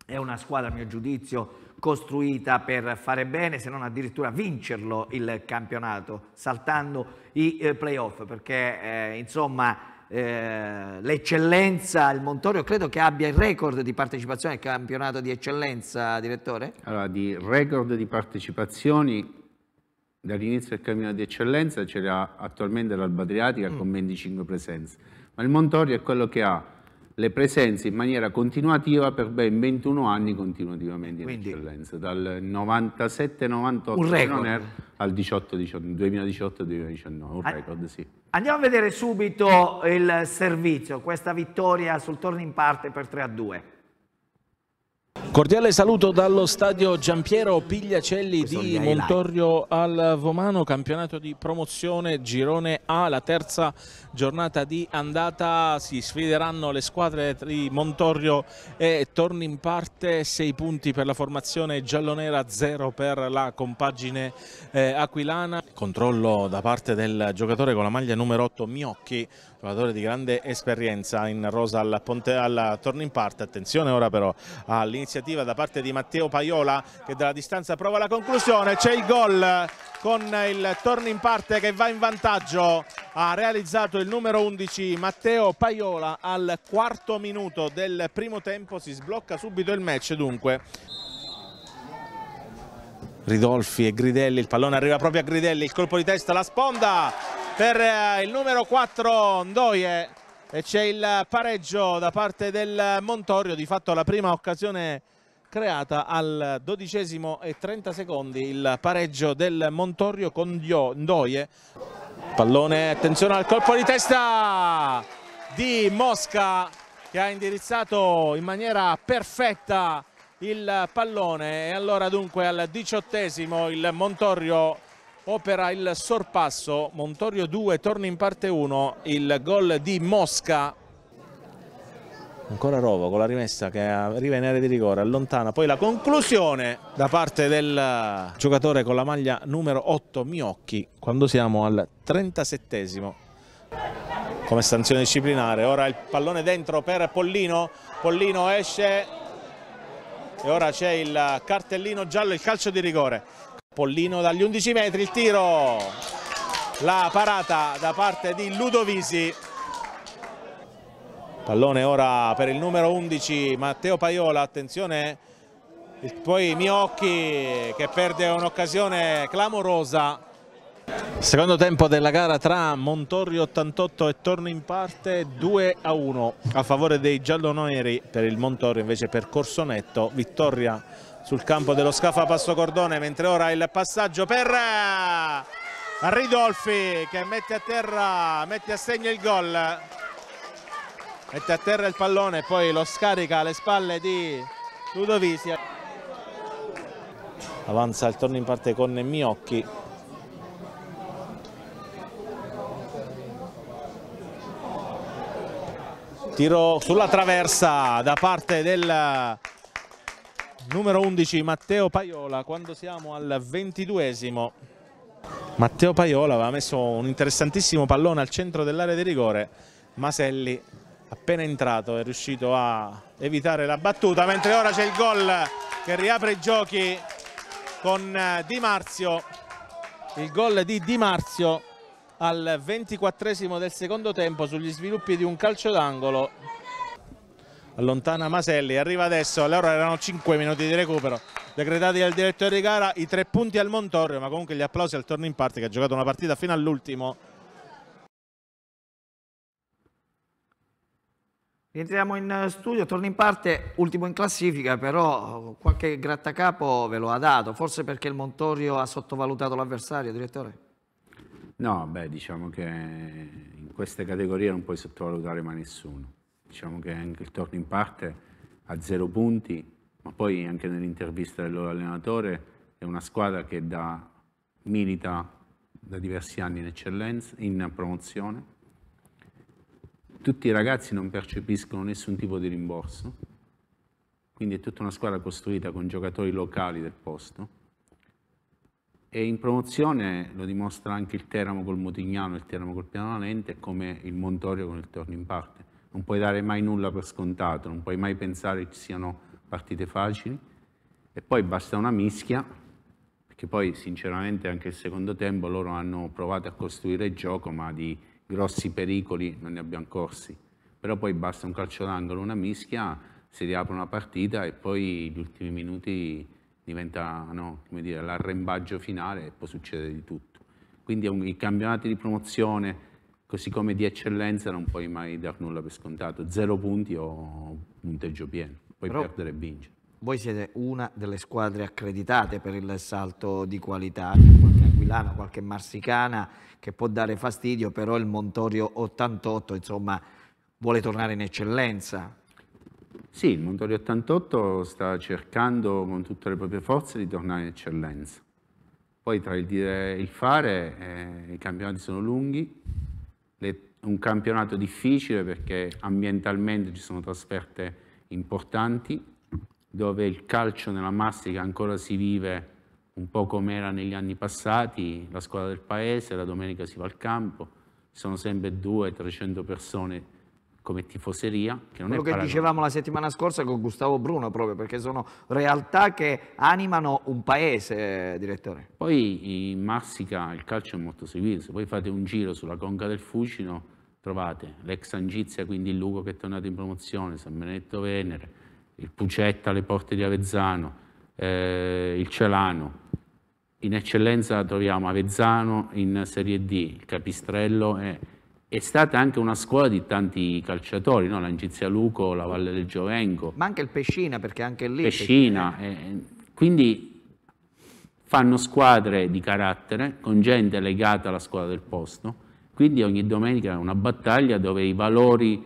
è una squadra, a mio giudizio, costruita per fare bene, se non addirittura vincerlo il campionato, saltando i eh, playoff, perché eh, insomma... Eh, l'eccellenza, il Montorio credo che abbia il record di partecipazione al campionato di eccellenza, direttore? Allora, di record di partecipazioni dall'inizio del cammino di eccellenza c'era attualmente l'Alba Adriatica mm. con 25 presenze, ma il Montorio è quello che ha le presenze in maniera continuativa per ben 21 anni continuativamente Quindi, in eccellenza, dal 97-98 al 2018-2019, un ah. record sì. Andiamo a vedere subito il servizio, questa vittoria sul torno in parte per 3 a 2. Cordiale saluto dallo stadio Giampiero Pigliacelli di Montorio al Vomano, campionato di promozione Girone A, la terza giornata di andata, si sfideranno le squadre di Montorio e torni in parte, 6 punti per la formazione giallonera, 0 per la compagine eh, aquilana. Controllo da parte del giocatore con la maglia numero 8 Miocchi giocatore di grande esperienza in rosa al, Ponte, al in parte, attenzione ora però all'iniziativa da parte di Matteo Paiola che dalla distanza prova la conclusione, c'è il gol con il torno in parte che va in vantaggio ha realizzato il numero 11 Matteo Paiola al quarto minuto del primo tempo si sblocca subito il match dunque Ridolfi e Gridelli, il pallone arriva proprio a Gridelli, il colpo di testa, la sponda per eh, il numero 4 Ndoye e c'è il pareggio da parte del Montorio, di fatto la prima occasione creata al dodicesimo e 30 secondi il pareggio del Montorio con Ndoye. Pallone, attenzione al colpo di testa di Mosca che ha indirizzato in maniera perfetta il pallone e allora dunque al diciottesimo il Montorio opera il sorpasso, Montorio 2 torna in parte 1, il gol di Mosca. Ancora Rovo con la rimessa che arriva in area di rigore, allontana poi la conclusione da parte del giocatore con la maglia numero 8 Miocchi quando siamo al 37 come stanzione disciplinare. Ora il pallone dentro per Pollino, Pollino esce e ora c'è il cartellino giallo, il calcio di rigore. Pollino dagli 11 metri, il tiro, la parata da parte di Ludovisi. Pallone ora per il numero 11 Matteo Paiola, attenzione, poi Miocchi che perde un'occasione clamorosa. Secondo tempo della gara tra Montorri 88 e Torno in parte 2 a 1 a favore dei gialloneri per il Montorri invece per Netto, vittoria sul campo dello Scafa Passo Cordone mentre ora il passaggio per eh, Ridolfi che mette a terra, mette a segno il gol mette a terra il pallone e poi lo scarica alle spalle di Ludovisia avanza il torno in parte con Miocchi tiro sulla traversa da parte del numero 11 Matteo Paiola quando siamo al ventiduesimo Matteo Paiola aveva messo un interessantissimo pallone al centro dell'area di rigore Maselli appena entrato è riuscito a evitare la battuta mentre ora c'è il gol che riapre i giochi con eh, Di Marzio il gol di Di Marzio al ventiquattresimo del secondo tempo sugli sviluppi di un calcio d'angolo allontana Maselli, arriva adesso, allora erano 5 minuti di recupero decretati dal direttore di gara, i tre punti al Montorio, ma comunque gli applausi al torno in parte che ha giocato una partita fino all'ultimo. Rientriamo in eh, studio, torno in parte, ultimo in classifica, però qualche grattacapo ve lo ha dato, forse perché il Montorio ha sottovalutato l'avversario, direttore? No, beh, diciamo che in queste categorie non puoi sottovalutare mai nessuno diciamo che anche il torno in parte a zero punti, ma poi anche nell'intervista del loro allenatore è una squadra che da, milita da diversi anni in eccellenza, in promozione. Tutti i ragazzi non percepiscono nessun tipo di rimborso, quindi è tutta una squadra costruita con giocatori locali del posto. E in promozione lo dimostra anche il Teramo col Mutignano, il Teramo col Pianolente, come il Montorio con il Torno in parte non puoi dare mai nulla per scontato, non puoi mai pensare ci siano partite facili e poi basta una mischia, perché poi sinceramente anche il secondo tempo loro hanno provato a costruire il gioco, ma di grossi pericoli non ne abbiamo corsi. Però poi basta un calcio d'angolo, una mischia, si riapre una partita e poi gli ultimi minuti diventano l'arrembaggio finale e può succedere di tutto. Quindi i campionati di promozione, Così come di eccellenza non puoi mai dar nulla per scontato, zero punti o punteggio pieno, puoi Però perdere e vincere. Voi siete una delle squadre accreditate per il salto di qualità, qualche aquilana, qualche marsicana che può dare fastidio, però il Montorio 88 insomma vuole tornare in eccellenza. Sì, il Montorio 88 sta cercando con tutte le proprie forze di tornare in eccellenza. Poi tra il dire e il fare eh, i campionati sono lunghi, le, un campionato difficile perché ambientalmente ci sono trasferte importanti, dove il calcio nella mastica ancora si vive un po' come era negli anni passati, la squadra del paese, la domenica si va al campo, sono sempre 200-300 persone come tifoseria. Che non Quello è che paragone. dicevamo la settimana scorsa con Gustavo Bruno, proprio perché sono realtà che animano un paese, direttore. Poi in Marsica il calcio è molto seguito, se voi fate un giro sulla conca del Fucino trovate l'ex Angizia, quindi il Lugo che è tornato in promozione, San Benedetto Venere, il Pucetta alle porte di Avezzano, eh, il Celano. In eccellenza troviamo Avezzano in Serie D, il Capistrello e è stata anche una scuola di tanti calciatori, no? la Luco, la Valle del Giovenco. Ma anche il Pescina, perché anche lì... Pescina, eh, eh, quindi fanno squadre di carattere, con gente legata alla squadra del posto, quindi ogni domenica è una battaglia dove i valori,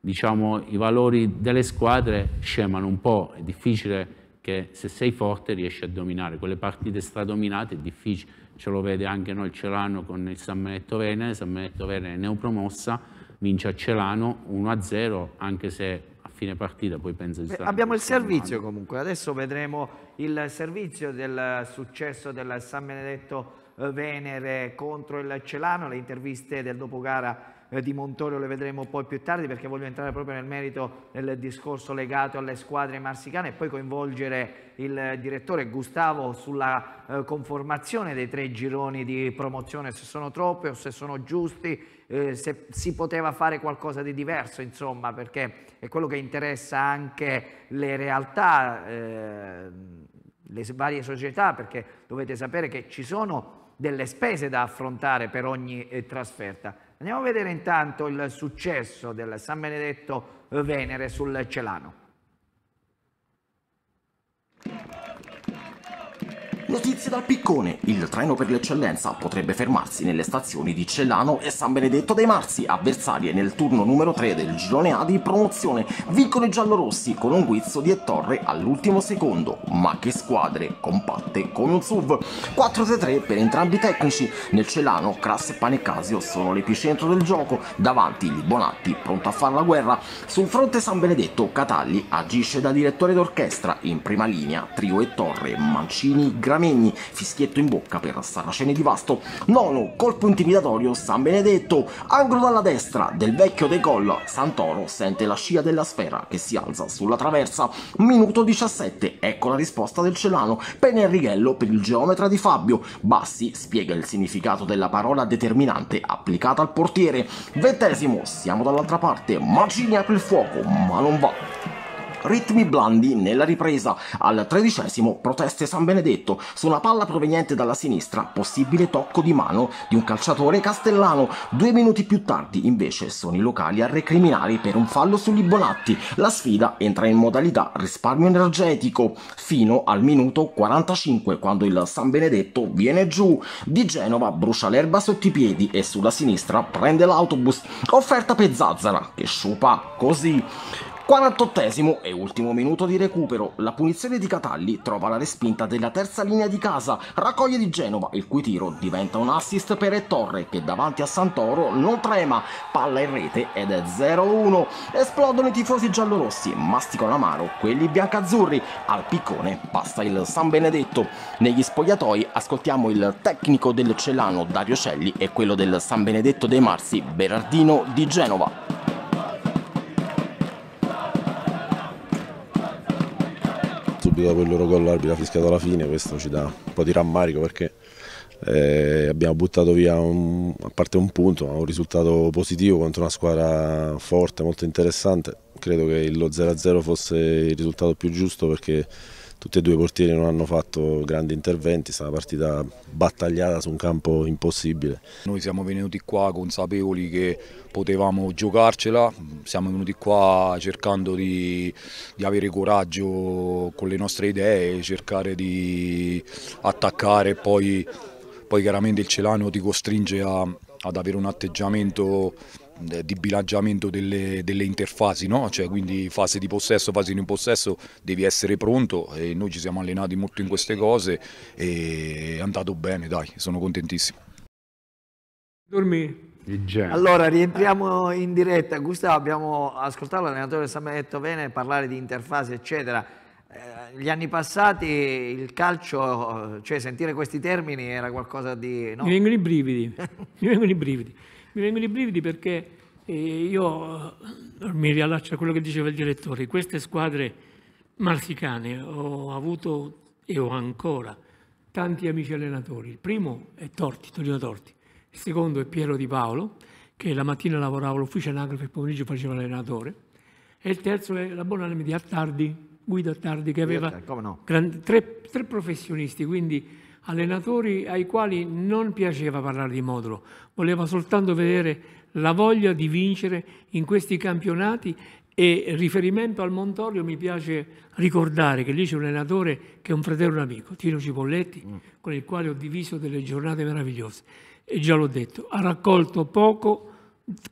diciamo, i valori delle squadre scemano un po', è difficile che se sei forte riesci a dominare, quelle partite stradominate è difficile ce lo vede anche noi Celano con il San Benedetto Venere, San Benedetto Venere neopromossa, vince a Celano 1-0 anche se a fine partita poi pensa penso Beh, abbiamo il servizio male. comunque, adesso vedremo il servizio del successo del San Benedetto eh, Venere contro il Celano, le interviste del dopogara eh, di Montorio le vedremo poi più tardi perché voglio entrare proprio nel merito del discorso legato alle squadre marsicane e poi coinvolgere il direttore Gustavo sulla eh, conformazione dei tre gironi di promozione, se sono troppi o se sono giusti, eh, se si poteva fare qualcosa di diverso, insomma, perché è quello che interessa anche le realtà, eh, le varie società, perché dovete sapere che ci sono delle spese da affrontare per ogni eh, trasferta Andiamo a vedere intanto il successo del San Benedetto Venere sul Celano. Notizie dal piccone. Il treno per l'eccellenza potrebbe fermarsi nelle stazioni di Cellano e San Benedetto dei Marsi, avversarie nel turno numero 3 del girone A di promozione. Vincono i giallorossi con un guizzo di Ettore all'ultimo secondo. Ma che squadre compatte con un SUV. 4-3 per entrambi i tecnici. Nel Celano, Crass e Panecasio sono l'epicentro del gioco. Davanti Libonatti pronto a fare la guerra. Sul fronte San Benedetto, Catalli agisce da direttore d'orchestra. In prima linea, Trio e Torre, Mancini, Granada Caramegni, fischietto in bocca per Saraceni di Vasto. Nono, colpo intimidatorio, San Benedetto, angolo dalla destra, del vecchio De decolla, Santoro sente la scia della sfera che si alza sulla traversa. Minuto 17, ecco la risposta del Celano, pene Enrighello per il geometra di Fabio. Bassi spiega il significato della parola determinante applicata al portiere. Ventesimo, siamo dall'altra parte, Mancini apre il fuoco, ma non va Ritmi blandi nella ripresa. Al tredicesimo proteste San Benedetto su una palla proveniente dalla sinistra, possibile tocco di mano di un calciatore castellano. Due minuti più tardi invece sono i locali a recriminare per un fallo su Libonatti. La sfida entra in modalità risparmio energetico fino al minuto 45 quando il San Benedetto viene giù. Di Genova brucia l'erba sotto i piedi e sulla sinistra prende l'autobus. Offerta per Zazzara che sciupa così. 48 esimo e ultimo minuto di recupero, la punizione di Catalli trova la respinta della terza linea di casa, raccoglie di Genova, il cui tiro diventa un assist per Ettore che davanti a Santoro non trema, palla in rete ed è 0-1. Esplodono i tifosi giallorossi, masticano amaro quelli biancazzurri, al piccone passa il San Benedetto. Negli spogliatoi ascoltiamo il tecnico del Celano Dario Celli e quello del San Benedetto dei Marsi Berardino di Genova. subito dopo il loro gol l'arbitro ha fischiato la fine, questo ci dà un po' di rammarico perché eh, abbiamo buttato via un, a parte un punto, ma un risultato positivo contro una squadra forte, molto interessante. Credo che lo 0-0 fosse il risultato più giusto perché tutti e due i portieri non hanno fatto grandi interventi, è stata una partita battagliata su un campo impossibile. Noi siamo venuti qua consapevoli che potevamo giocarcela, siamo venuti qua cercando di, di avere coraggio con le nostre idee, cercare di attaccare poi, poi chiaramente il Celano ti costringe a, ad avere un atteggiamento eh, di bilanciamento delle, delle interfasi, no? cioè, quindi fase di possesso, fase di non possesso, devi essere pronto e noi ci siamo allenati molto in queste cose e è andato bene, dai, sono contentissimo. Dormi. Allora rientriamo in diretta, Gustavo abbiamo ascoltato l'allenatore Sametto bene parlare di interfasi eccetera, eh, gli anni passati il calcio, cioè sentire questi termini era qualcosa di... No? Mi vengono i brividi, mi vengono i brividi. Mi vengono i brividi perché eh, io eh, mi riallaccio a quello che diceva il direttore, queste squadre marsicane ho avuto e ho ancora tanti amici allenatori. Il primo è Torti, Torino Torti, il secondo è Piero Di Paolo, che la mattina lavorava all'ufficio anagrafe e il pomeriggio faceva l'allenatore, e il terzo è la buona anima di Attardi, Guido Attardi, che aveva no. grandi, tre, tre professionisti, quindi allenatori ai quali non piaceva parlare di modulo, voleva soltanto vedere la voglia di vincere in questi campionati e riferimento al Montorio mi piace ricordare che lì c'è un allenatore che è un fratello e un amico, Tino Cipolletti, mm. con il quale ho diviso delle giornate meravigliose. E già l'ho detto, ha raccolto poco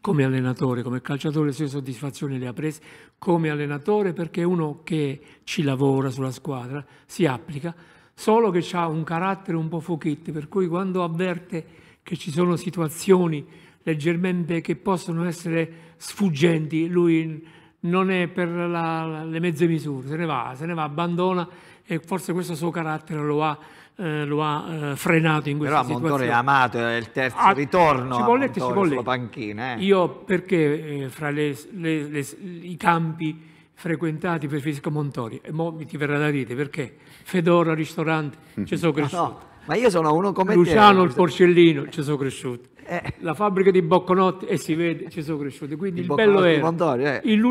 come allenatore, come calciatore le sue soddisfazioni le ha prese, come allenatore perché è uno che ci lavora sulla squadra, si applica, solo che ha un carattere un po' fochetto, per cui quando avverte che ci sono situazioni leggermente che possono essere sfuggenti, lui non è per la, le mezze misure, se ne va, se ne va, abbandona e forse questo suo carattere lo ha, eh, lo ha eh, frenato in questa Però situazione. Però Montore è amato, è il terzo ah, ritorno ci può Montore ci sulla panchina. Eh. Io perché eh, fra le, le, i campi frequentati, per Fisco Montori. E mo mi ti verrà da ridere perché Fedora, ristorante, mm-hmm. ci sono cresciuto. No, ma io sono uno come Luciano, te, il porcellino, ci sono cresciuto. Eh. La fabbrica di Bocconotti, e eh, si vede, ci sono cresciuto. Quindi di il bello era Montori, eh. il,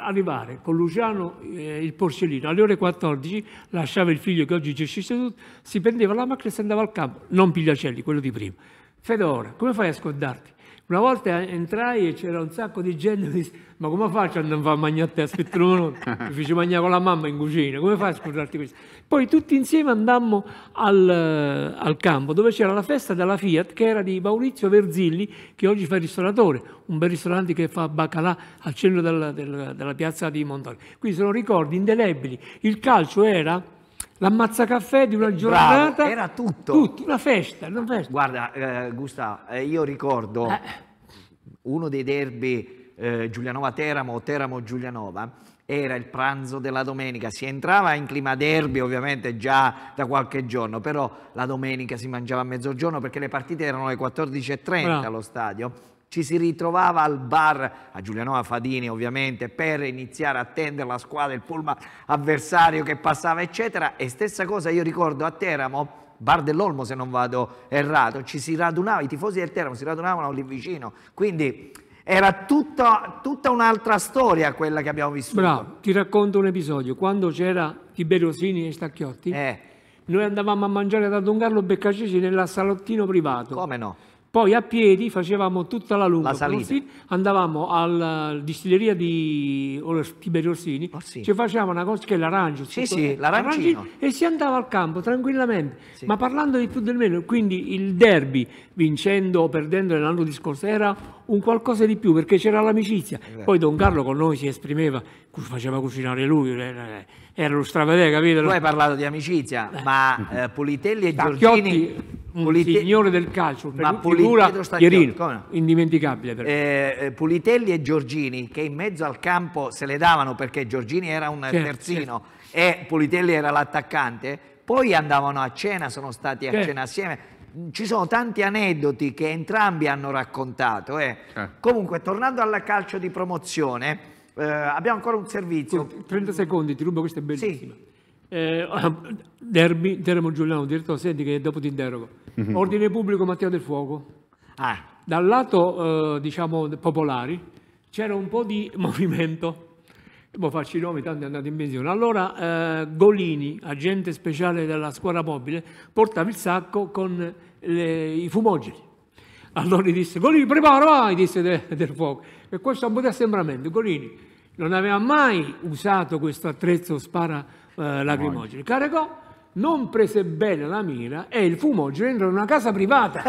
arrivare con Luciano, eh, il porcellino, alle ore 14 lasciava il figlio che oggi gestisce tutto, si prendeva la macchina e si andava al campo, non Pigliacelli, quello di prima. Fedora, come fai a scordarti? Una volta entrai e c'era un sacco di gente che disse, ma come faccio a non far mangiare a te? Aspetta un [laughs] mi fece mangiare con la mamma in cucina, come fai a scusarti questo? Poi tutti insieme andammo al, al campo dove c'era la festa della Fiat che era di Maurizio Verzilli che oggi fa il ristoratore, un bel ristorante che fa baccalà al centro della, della, della piazza di Montoni. Quindi sono ricordi indelebili. Il calcio era l'ammazzacaffè di una eh, giornata. Bravo, era tutto. tutto una, festa, una festa. Guarda, eh, Gustavo, eh, io ricordo eh. uno dei derby Giulianova-Teramo o Teramo-Giulianova era il pranzo della domenica, si entrava in clima derby ovviamente già da qualche giorno, però la domenica si mangiava a mezzogiorno perché le partite erano alle 14.30 no. allo stadio ci si ritrovava al bar a Giulianova Fadini ovviamente per iniziare a tendere la squadra, il pullman avversario che passava eccetera e stessa cosa io ricordo a Teramo Bar dell'Olmo se non vado errato, ci si radunava, i tifosi del Teramo si radunavano lì vicino, quindi era tutta, tutta un'altra storia quella che abbiamo vissuto. Bravo, ti racconto un episodio, quando c'era Tiberiosini e Stacchiotti, eh. noi andavamo a mangiare da Don Carlo Beccacesi nella salottino privato. Come no? Poi a piedi facevamo tutta la lunga, la andavamo alla distilleria di Tiberio Orsini, Orsini. Oh, ci facevamo una cosa che è l'arancio, sì, sì, l'arancino. e si andava al campo tranquillamente, sì. ma parlando di più del meno, quindi il derby vincendo o perdendo l'anno di scorso era un qualcosa di più perché c'era l'amicizia. Eh. Poi Don Carlo con noi si esprimeva, faceva cucinare lui, eh, eh, era lo stravedere, capito? Tu hai parlato di amicizia, ma eh, Politelli e Stacchiotti, Giorgini... Un signore del calcio, ma figura Pierino, indimenticabile. Per eh, Pulitelli e Giorgini che in mezzo al campo se le davano perché Giorgini era un certo, terzino certo. e Pulitelli era l'attaccante, poi andavano a cena, sono stati a certo. cena assieme ci sono tanti aneddoti che entrambi hanno raccontato. Eh. Eh. Comunque, tornando al calcio di promozione, eh, abbiamo ancora un servizio. 30 secondi, ti rubo, questo è bellissimo. Sì. Eh, derby, Teramo Giuliano, direttore, senti che dopo ti interrogo. Mm -hmm. Ordine pubblico, Mattia del Fuoco. Ah. Dal lato, eh, diciamo, popolari, c'era un po' di [laughs] movimento poi boh, faccio i nomi, tanto è andato in pensione. Allora eh, Golini, agente speciale della squadra mobile, portava il sacco con le, i fumogeni. Allora gli disse, Golini, prepara, vai, disse de, del fuoco. E questo è un po' di assembramento. Golini non aveva mai usato questo attrezzo spara eh, lacrimogeni. Caricò, non prese bene la mira e il fumogeno entra in una casa privata.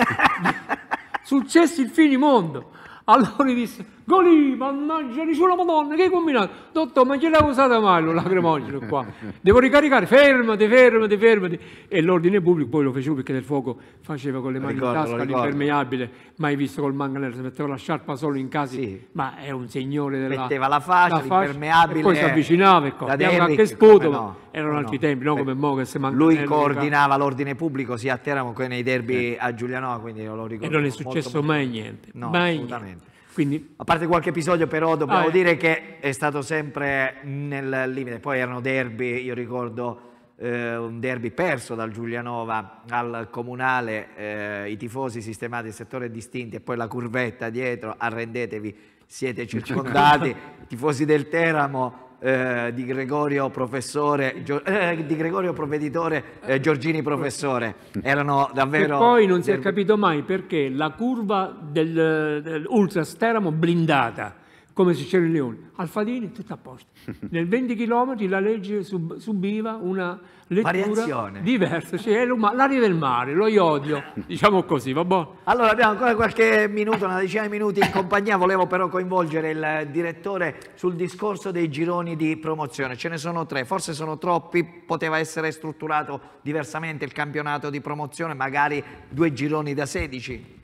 [laughs] Successe il finimondo. Allora gli disse, Golì, mannaggia, di madonna, che hai combinato? Dottore, ma ce l'ha usata mai lo lacrimogeno qua? Devo ricaricare, fermati, fermati, fermati. E l'ordine pubblico poi lo fece perché del fuoco faceva con le mani ricordo, in tasca l'impermeabile, mai visto col manganello, si metteva la sciarpa solo in casa, sì. ma è un signore della... Metteva la faccia, l'impermeabile... poi si eh, avvicinava, ecco, anche sputo, no, erano no, altri tempi, no, eh, come mo che se manganello... Lui coordinava l'ordine pubblico sia a Teramo che nei derby eh. a Giulianova, quindi lo ricordo. E non è successo mai niente, no, mai assolutamente. Niente. Quindi, a parte qualche episodio, però, dobbiamo ah, eh. dire che è stato sempre nel limite. Poi erano derby, io ricordo eh, un derby perso dal Giulianova al comunale, eh, i tifosi sistemati in settore distinti e poi la curvetta dietro, arrendetevi, siete circondati, i tifosi del Teramo eh, di Gregorio professore, Gio, eh, di Gregorio provveditore, eh, Giorgini professore. Erano davvero... E poi non si è capito mai perché la curva del, dell'Ultra Steramo blindata come se c'era il leone. Alfadini, tutto a posto. [laughs] Nel 20 km la legge sub, subiva una lettura Variazione. diversa. Cioè, l'aria del mare, lo iodio, [laughs] diciamo così, va bene. Allora abbiamo ancora qualche minuto, una decina di minuti in compagnia. Volevo però coinvolgere il direttore sul discorso dei gironi di promozione. Ce ne sono tre, forse sono troppi, poteva essere strutturato diversamente il campionato di promozione, magari due gironi da 16.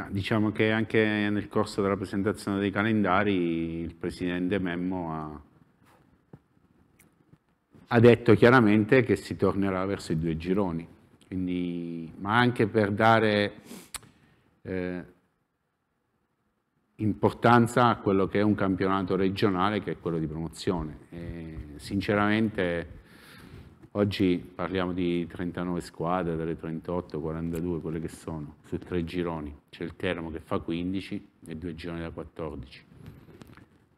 No, diciamo che anche nel corso della presentazione dei calendari il Presidente Memmo ha, ha detto chiaramente che si tornerà verso i due gironi, Quindi, ma anche per dare eh, importanza a quello che è un campionato regionale che è quello di promozione. E sinceramente Oggi parliamo di 39 squadre, delle 38, 42, quelle che sono, su tre gironi. C'è il Teramo che fa 15 e due gironi da 14.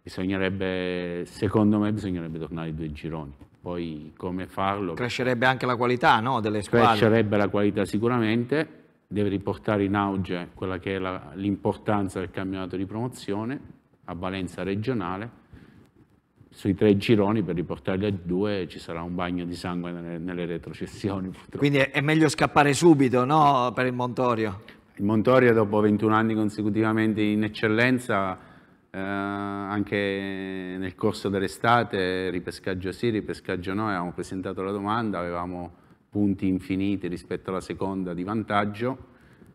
Bisognerebbe, secondo me, bisognerebbe tornare ai due gironi. Poi come farlo? Crescerebbe anche la qualità no, delle squadre. Crescerebbe la qualità sicuramente, deve riportare in auge quella che è l'importanza del campionato di promozione a valenza regionale sui tre gironi per riportarli a due ci sarà un bagno di sangue nelle, nelle retrocessioni. Purtroppo. Quindi è meglio scappare subito no? per il Montorio? Il Montorio dopo 21 anni consecutivamente in eccellenza, eh, anche nel corso dell'estate, ripescaggio sì, ripescaggio no, avevamo presentato la domanda, avevamo punti infiniti rispetto alla seconda di vantaggio,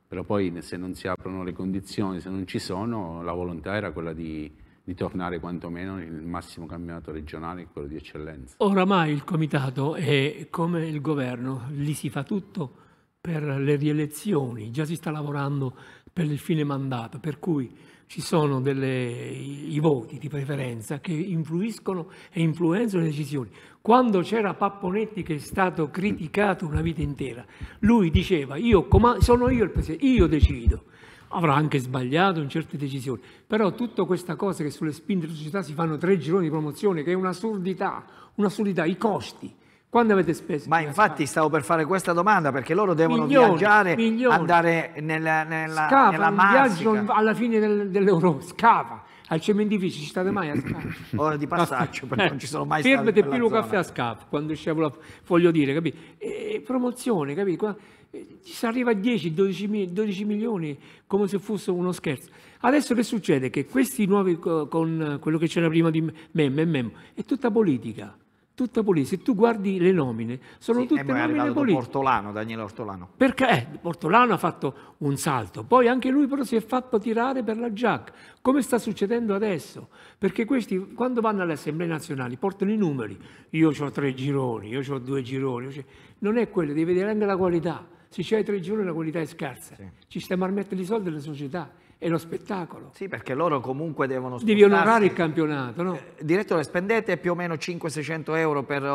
però poi se non si aprono le condizioni, se non ci sono, la volontà era quella di di tornare quantomeno nel massimo campionato regionale, quello di eccellenza. Oramai il comitato è come il governo, lì si fa tutto per le rielezioni, già si sta lavorando per il fine mandato, per cui ci sono delle, i voti di preferenza che influiscono e influenzano le decisioni. Quando c'era Papponetti che è stato criticato una vita intera, lui diceva io sono io il presidente, io decido avrà anche sbagliato in certe decisioni, però tutta questa cosa che sulle spinte della società si fanno tre gironi di promozione, che è un'assurdità, un'assurdità, i costi. Quando avete speso? Ma infatti stavo per fare questa domanda perché loro devono milioni, viaggiare, milioni. andare nella, nella, scava, nella viaggio alla fine del, dell'Europa, scava. Al cementificio ci state mai a Scava? [coughs] Ora di passaggio, perché eh, non ci sono mai stati. Fermate più lo caffè a Scava, quando scevo la... voglio dire, capito? E eh, promozione, capito? Eh, si arriva a 10, 12, 12 milioni come se fosse uno scherzo. Adesso che succede? Che questi nuovi, con eh, quello che c'era prima di Mem e Mem, è tutta politica tutta politica. Se tu guardi le nomine, sono sì, tutte nomine politiche. è Ortolano, Daniele Ortolano. Perché eh, Ortolano ha fatto un salto, poi anche lui però si è fatto tirare per la giacca, come sta succedendo adesso. Perché questi, quando vanno alle assemblee nazionali, portano i numeri. Io ho tre gironi, io ho due gironi. Non è quello, devi vedere anche la qualità se c'è tre giorni la qualità è scarsa. Sì. Ci stiamo a mettere i soldi alle società, è lo spettacolo. Sì, perché loro comunque devono spostarsi. Devi onorare il campionato, no? Eh, direttore, spendete più o meno 500-600 euro per uh,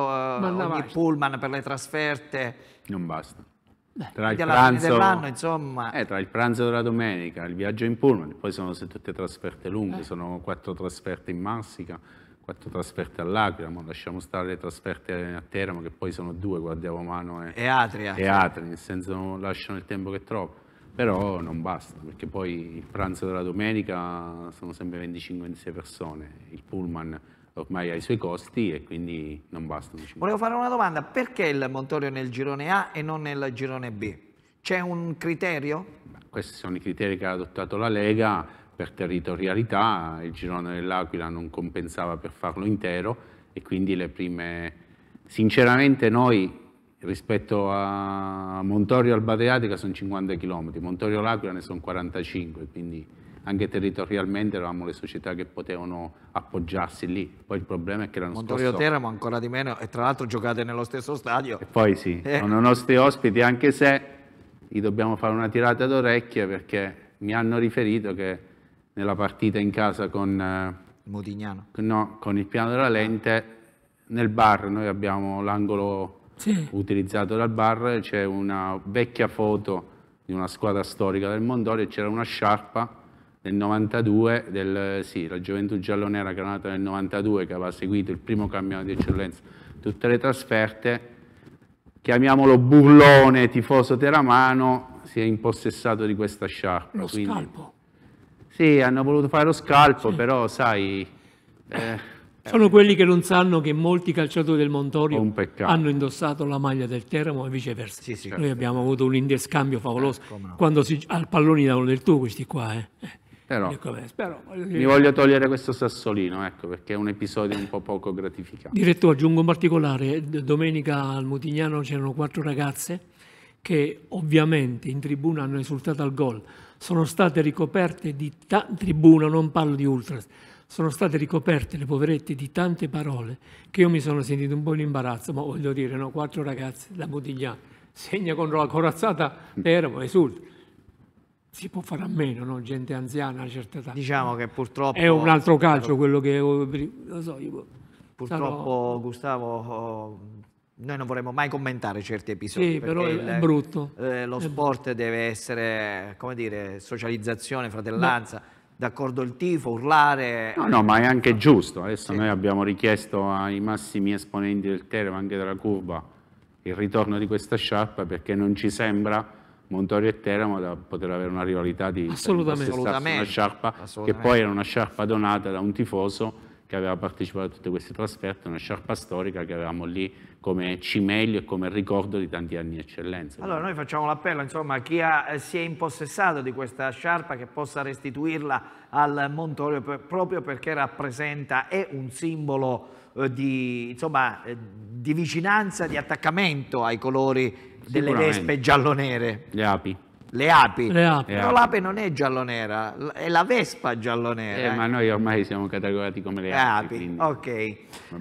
ogni basta. pullman, per le trasferte. Non basta. Beh, tra, il pranzo, anno, insomma... eh, tra il pranzo della domenica, il viaggio in pullman, poi sono tutte trasferte lunghe, eh. sono quattro trasferte in massica quattro trasferte all'Aquila, ma lasciamo stare le trasferte a Teramo che poi sono due guardiamo Mano e, e Atria. E Atria, nel senso lasciano il tempo che trovo. Però non basta, perché poi il pranzo della domenica sono sempre 25-26 persone, il pullman ormai ha i suoi costi e quindi non basta. Volevo fare una domanda, perché il Montorio nel girone A e non nel girone B? C'è un criterio? Beh, questi sono i criteri che ha adottato la Lega per territorialità, il girone dell'Aquila non compensava per farlo intero e quindi le prime... Sinceramente noi rispetto a Montorio al Badriatica sono 50 km, Montorio all'Aquila ne sono 45, quindi anche territorialmente eravamo le società che potevano appoggiarsi lì. Poi il problema è che l'anno Montorio Teramo ancora di meno e tra l'altro giocate nello stesso stadio. E poi sì, eh. sono i nostri ospiti anche se gli dobbiamo fare una tirata d'orecchie perché mi hanno riferito che nella partita in casa con... Eh, Modignano. No, con il piano della lente. Nel bar, noi abbiamo l'angolo sì. utilizzato dal bar, c'è una vecchia foto di una squadra storica del Mondori c'era una sciarpa del 92, del, sì, la gioventù giallonera che era nata nel 92, che aveva seguito il primo campionato di eccellenza, tutte le trasferte, chiamiamolo burlone, tifoso teramano, si è impossessato di questa sciarpa. Lo quindi, scalpo. Sì, hanno voluto fare lo scalpo, sì. però sai... Eh, eh, sono quelli che non sanno che molti calciatori del Montorio hanno indossato la maglia del Teramo e viceversa. Sì, sì, Noi abbiamo avuto un interscambio favoloso ecco, no. quando si, al pallone davano del tuo questi qua. Eh. Però, ecco, beh, spero, mi voglio togliere questo sassolino, ecco, perché è un episodio un po' poco gratificante. Direttore, aggiungo un particolare. Eh, domenica al Mutignano c'erano quattro ragazze che ovviamente in tribuna hanno esultato al gol sono state ricoperte di ta- tribuna, non parlo di ultras, sono state ricoperte le poverette di tante parole che io mi sono sentito un po' in imbarazzo, ma voglio dire, no, quattro ragazze da Bodigliano, segna contro la corazzata, mm. Eramo, esulti. Si può fare a meno, no? gente anziana a certa età. Diciamo che purtroppo... È un altro calcio ecco. quello che... Lo so, io... Purtroppo, sarò... Gustavo, noi non vorremmo mai commentare certi episodi. Sì, però il, è brutto. Eh, lo è sport brutto. deve essere, come dire, socializzazione, fratellanza. No. D'accordo il tifo, urlare. No, no, ma è anche giusto. Adesso sì. noi abbiamo richiesto ai massimi esponenti del Terema, anche della curva, il ritorno di questa sciarpa perché non ci sembra Montorio e Teramo da poter avere una rivalità di assolutamente, assolutamente. una sciarpa assolutamente. che poi era una sciarpa donata da un tifoso che aveva partecipato a tutte queste trasferte, una sciarpa storica che avevamo lì come cimelio e come ricordo di tanti anni eccellenza. Allora noi facciamo l'appello insomma, a chi ha, eh, si è impossessato di questa sciarpa che possa restituirla al Montorio per, proprio perché rappresenta, è un simbolo eh, di, insomma, eh, di vicinanza, di attaccamento ai colori delle vespe giallo-nere. Le api. Le api. Le api. Però l'ape non è giallo-nera, è la vespa giallo-nera. Eh, eh. ma noi ormai siamo catalogati come le, le api. api. Ok.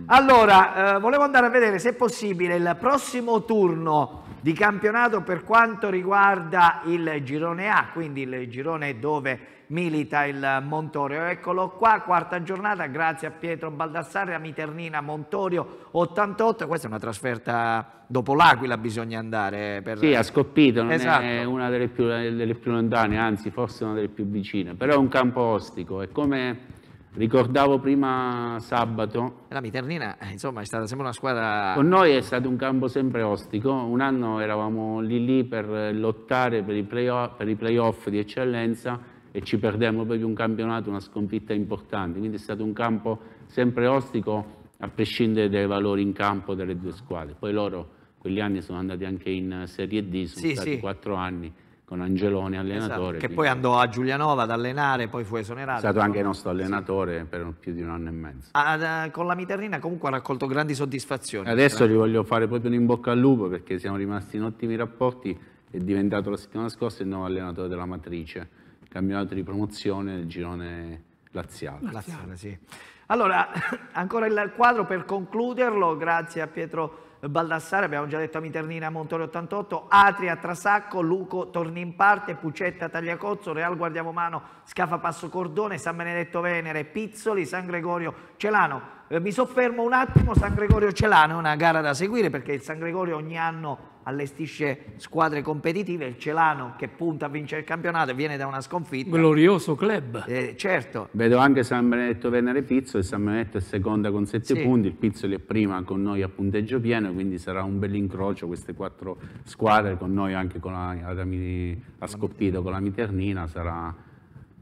Allora, eh, volevo andare a vedere se è possibile il prossimo turno di campionato per quanto riguarda il girone A, quindi il girone dove milita il Montorio. Eccolo qua, quarta giornata, grazie a Pietro Baldassarre, a Miternina, Montorio 88. Questa è una trasferta dopo l'Aquila, bisogna andare. Per... Sì, ha Scoppito, non esatto. è una delle più, delle più, lontane, anzi forse una delle più vicine, però è un campo ostico, è come... Ricordavo prima sabato. La Miternina, eh, insomma, è stata sempre una squadra. Con noi è stato un campo sempre ostico. Un anno eravamo lì lì per lottare per i playoff play di eccellenza e ci perdemmo proprio un campionato, una sconfitta importante, quindi è stato un campo sempre ostico a prescindere dai valori in campo delle due squadre. Poi loro quegli anni sono andati anche in Serie D, sono sì, stati quattro sì. anni con Angeloni allenatore. Esatto, che poi andò a Giulianova ad allenare, poi fu esonerato. È stato no? anche il nostro allenatore sì. per più di un anno e mezzo. Ah, ah con la Miternina comunque ha raccolto grandi soddisfazioni. Adesso eh. gli voglio fare proprio un in bocca al lupo perché siamo rimasti in ottimi rapporti, è diventato la settimana scorsa il nuovo allenatore della Matrice campionato di promozione del girone laziale. laziale sì. Allora, [coughs] ancora il quadro per concluderlo, grazie a Pietro Baldassare, abbiamo già detto a Miternina, Montore 88, Atria, Trasacco, Luco, Torni in parte, Pucetta, Tagliacozzo, Real Guardiavomano, Scafa Passo Cordone, San Benedetto Venere, Pizzoli, San Gregorio, Celano. Eh, mi soffermo un attimo, San Gregorio Celano è una gara da seguire perché il San Gregorio ogni anno allestisce squadre competitive, il Celano che punta a vincere il campionato viene da una sconfitta. Glorioso club. Eh, certo. Vedo anche San Benedetto Venere Pizzo e San Benedetto è seconda con sette sì. punti, il Pizzoli è prima con noi a punteggio pieno, quindi sarà un bel incrocio queste quattro squadre con noi anche con la, a Scoppito, con la Miternina, sarà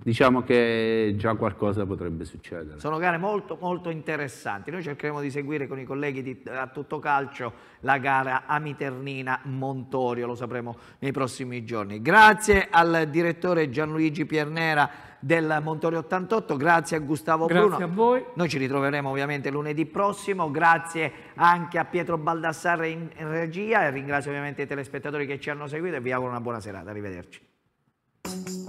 diciamo che già qualcosa potrebbe succedere. Sono gare molto molto interessanti, noi cercheremo di seguire con i colleghi di, a tutto calcio la gara Amiternina-Montorio, lo sapremo nei prossimi giorni. Grazie al direttore Gianluigi Piernera del Montorio 88, grazie a Gustavo grazie Bruno. Grazie a voi. Noi ci ritroveremo ovviamente lunedì prossimo, grazie anche a Pietro Baldassarre in regia e ringrazio ovviamente i telespettatori che ci hanno seguito e vi auguro una buona serata, arrivederci.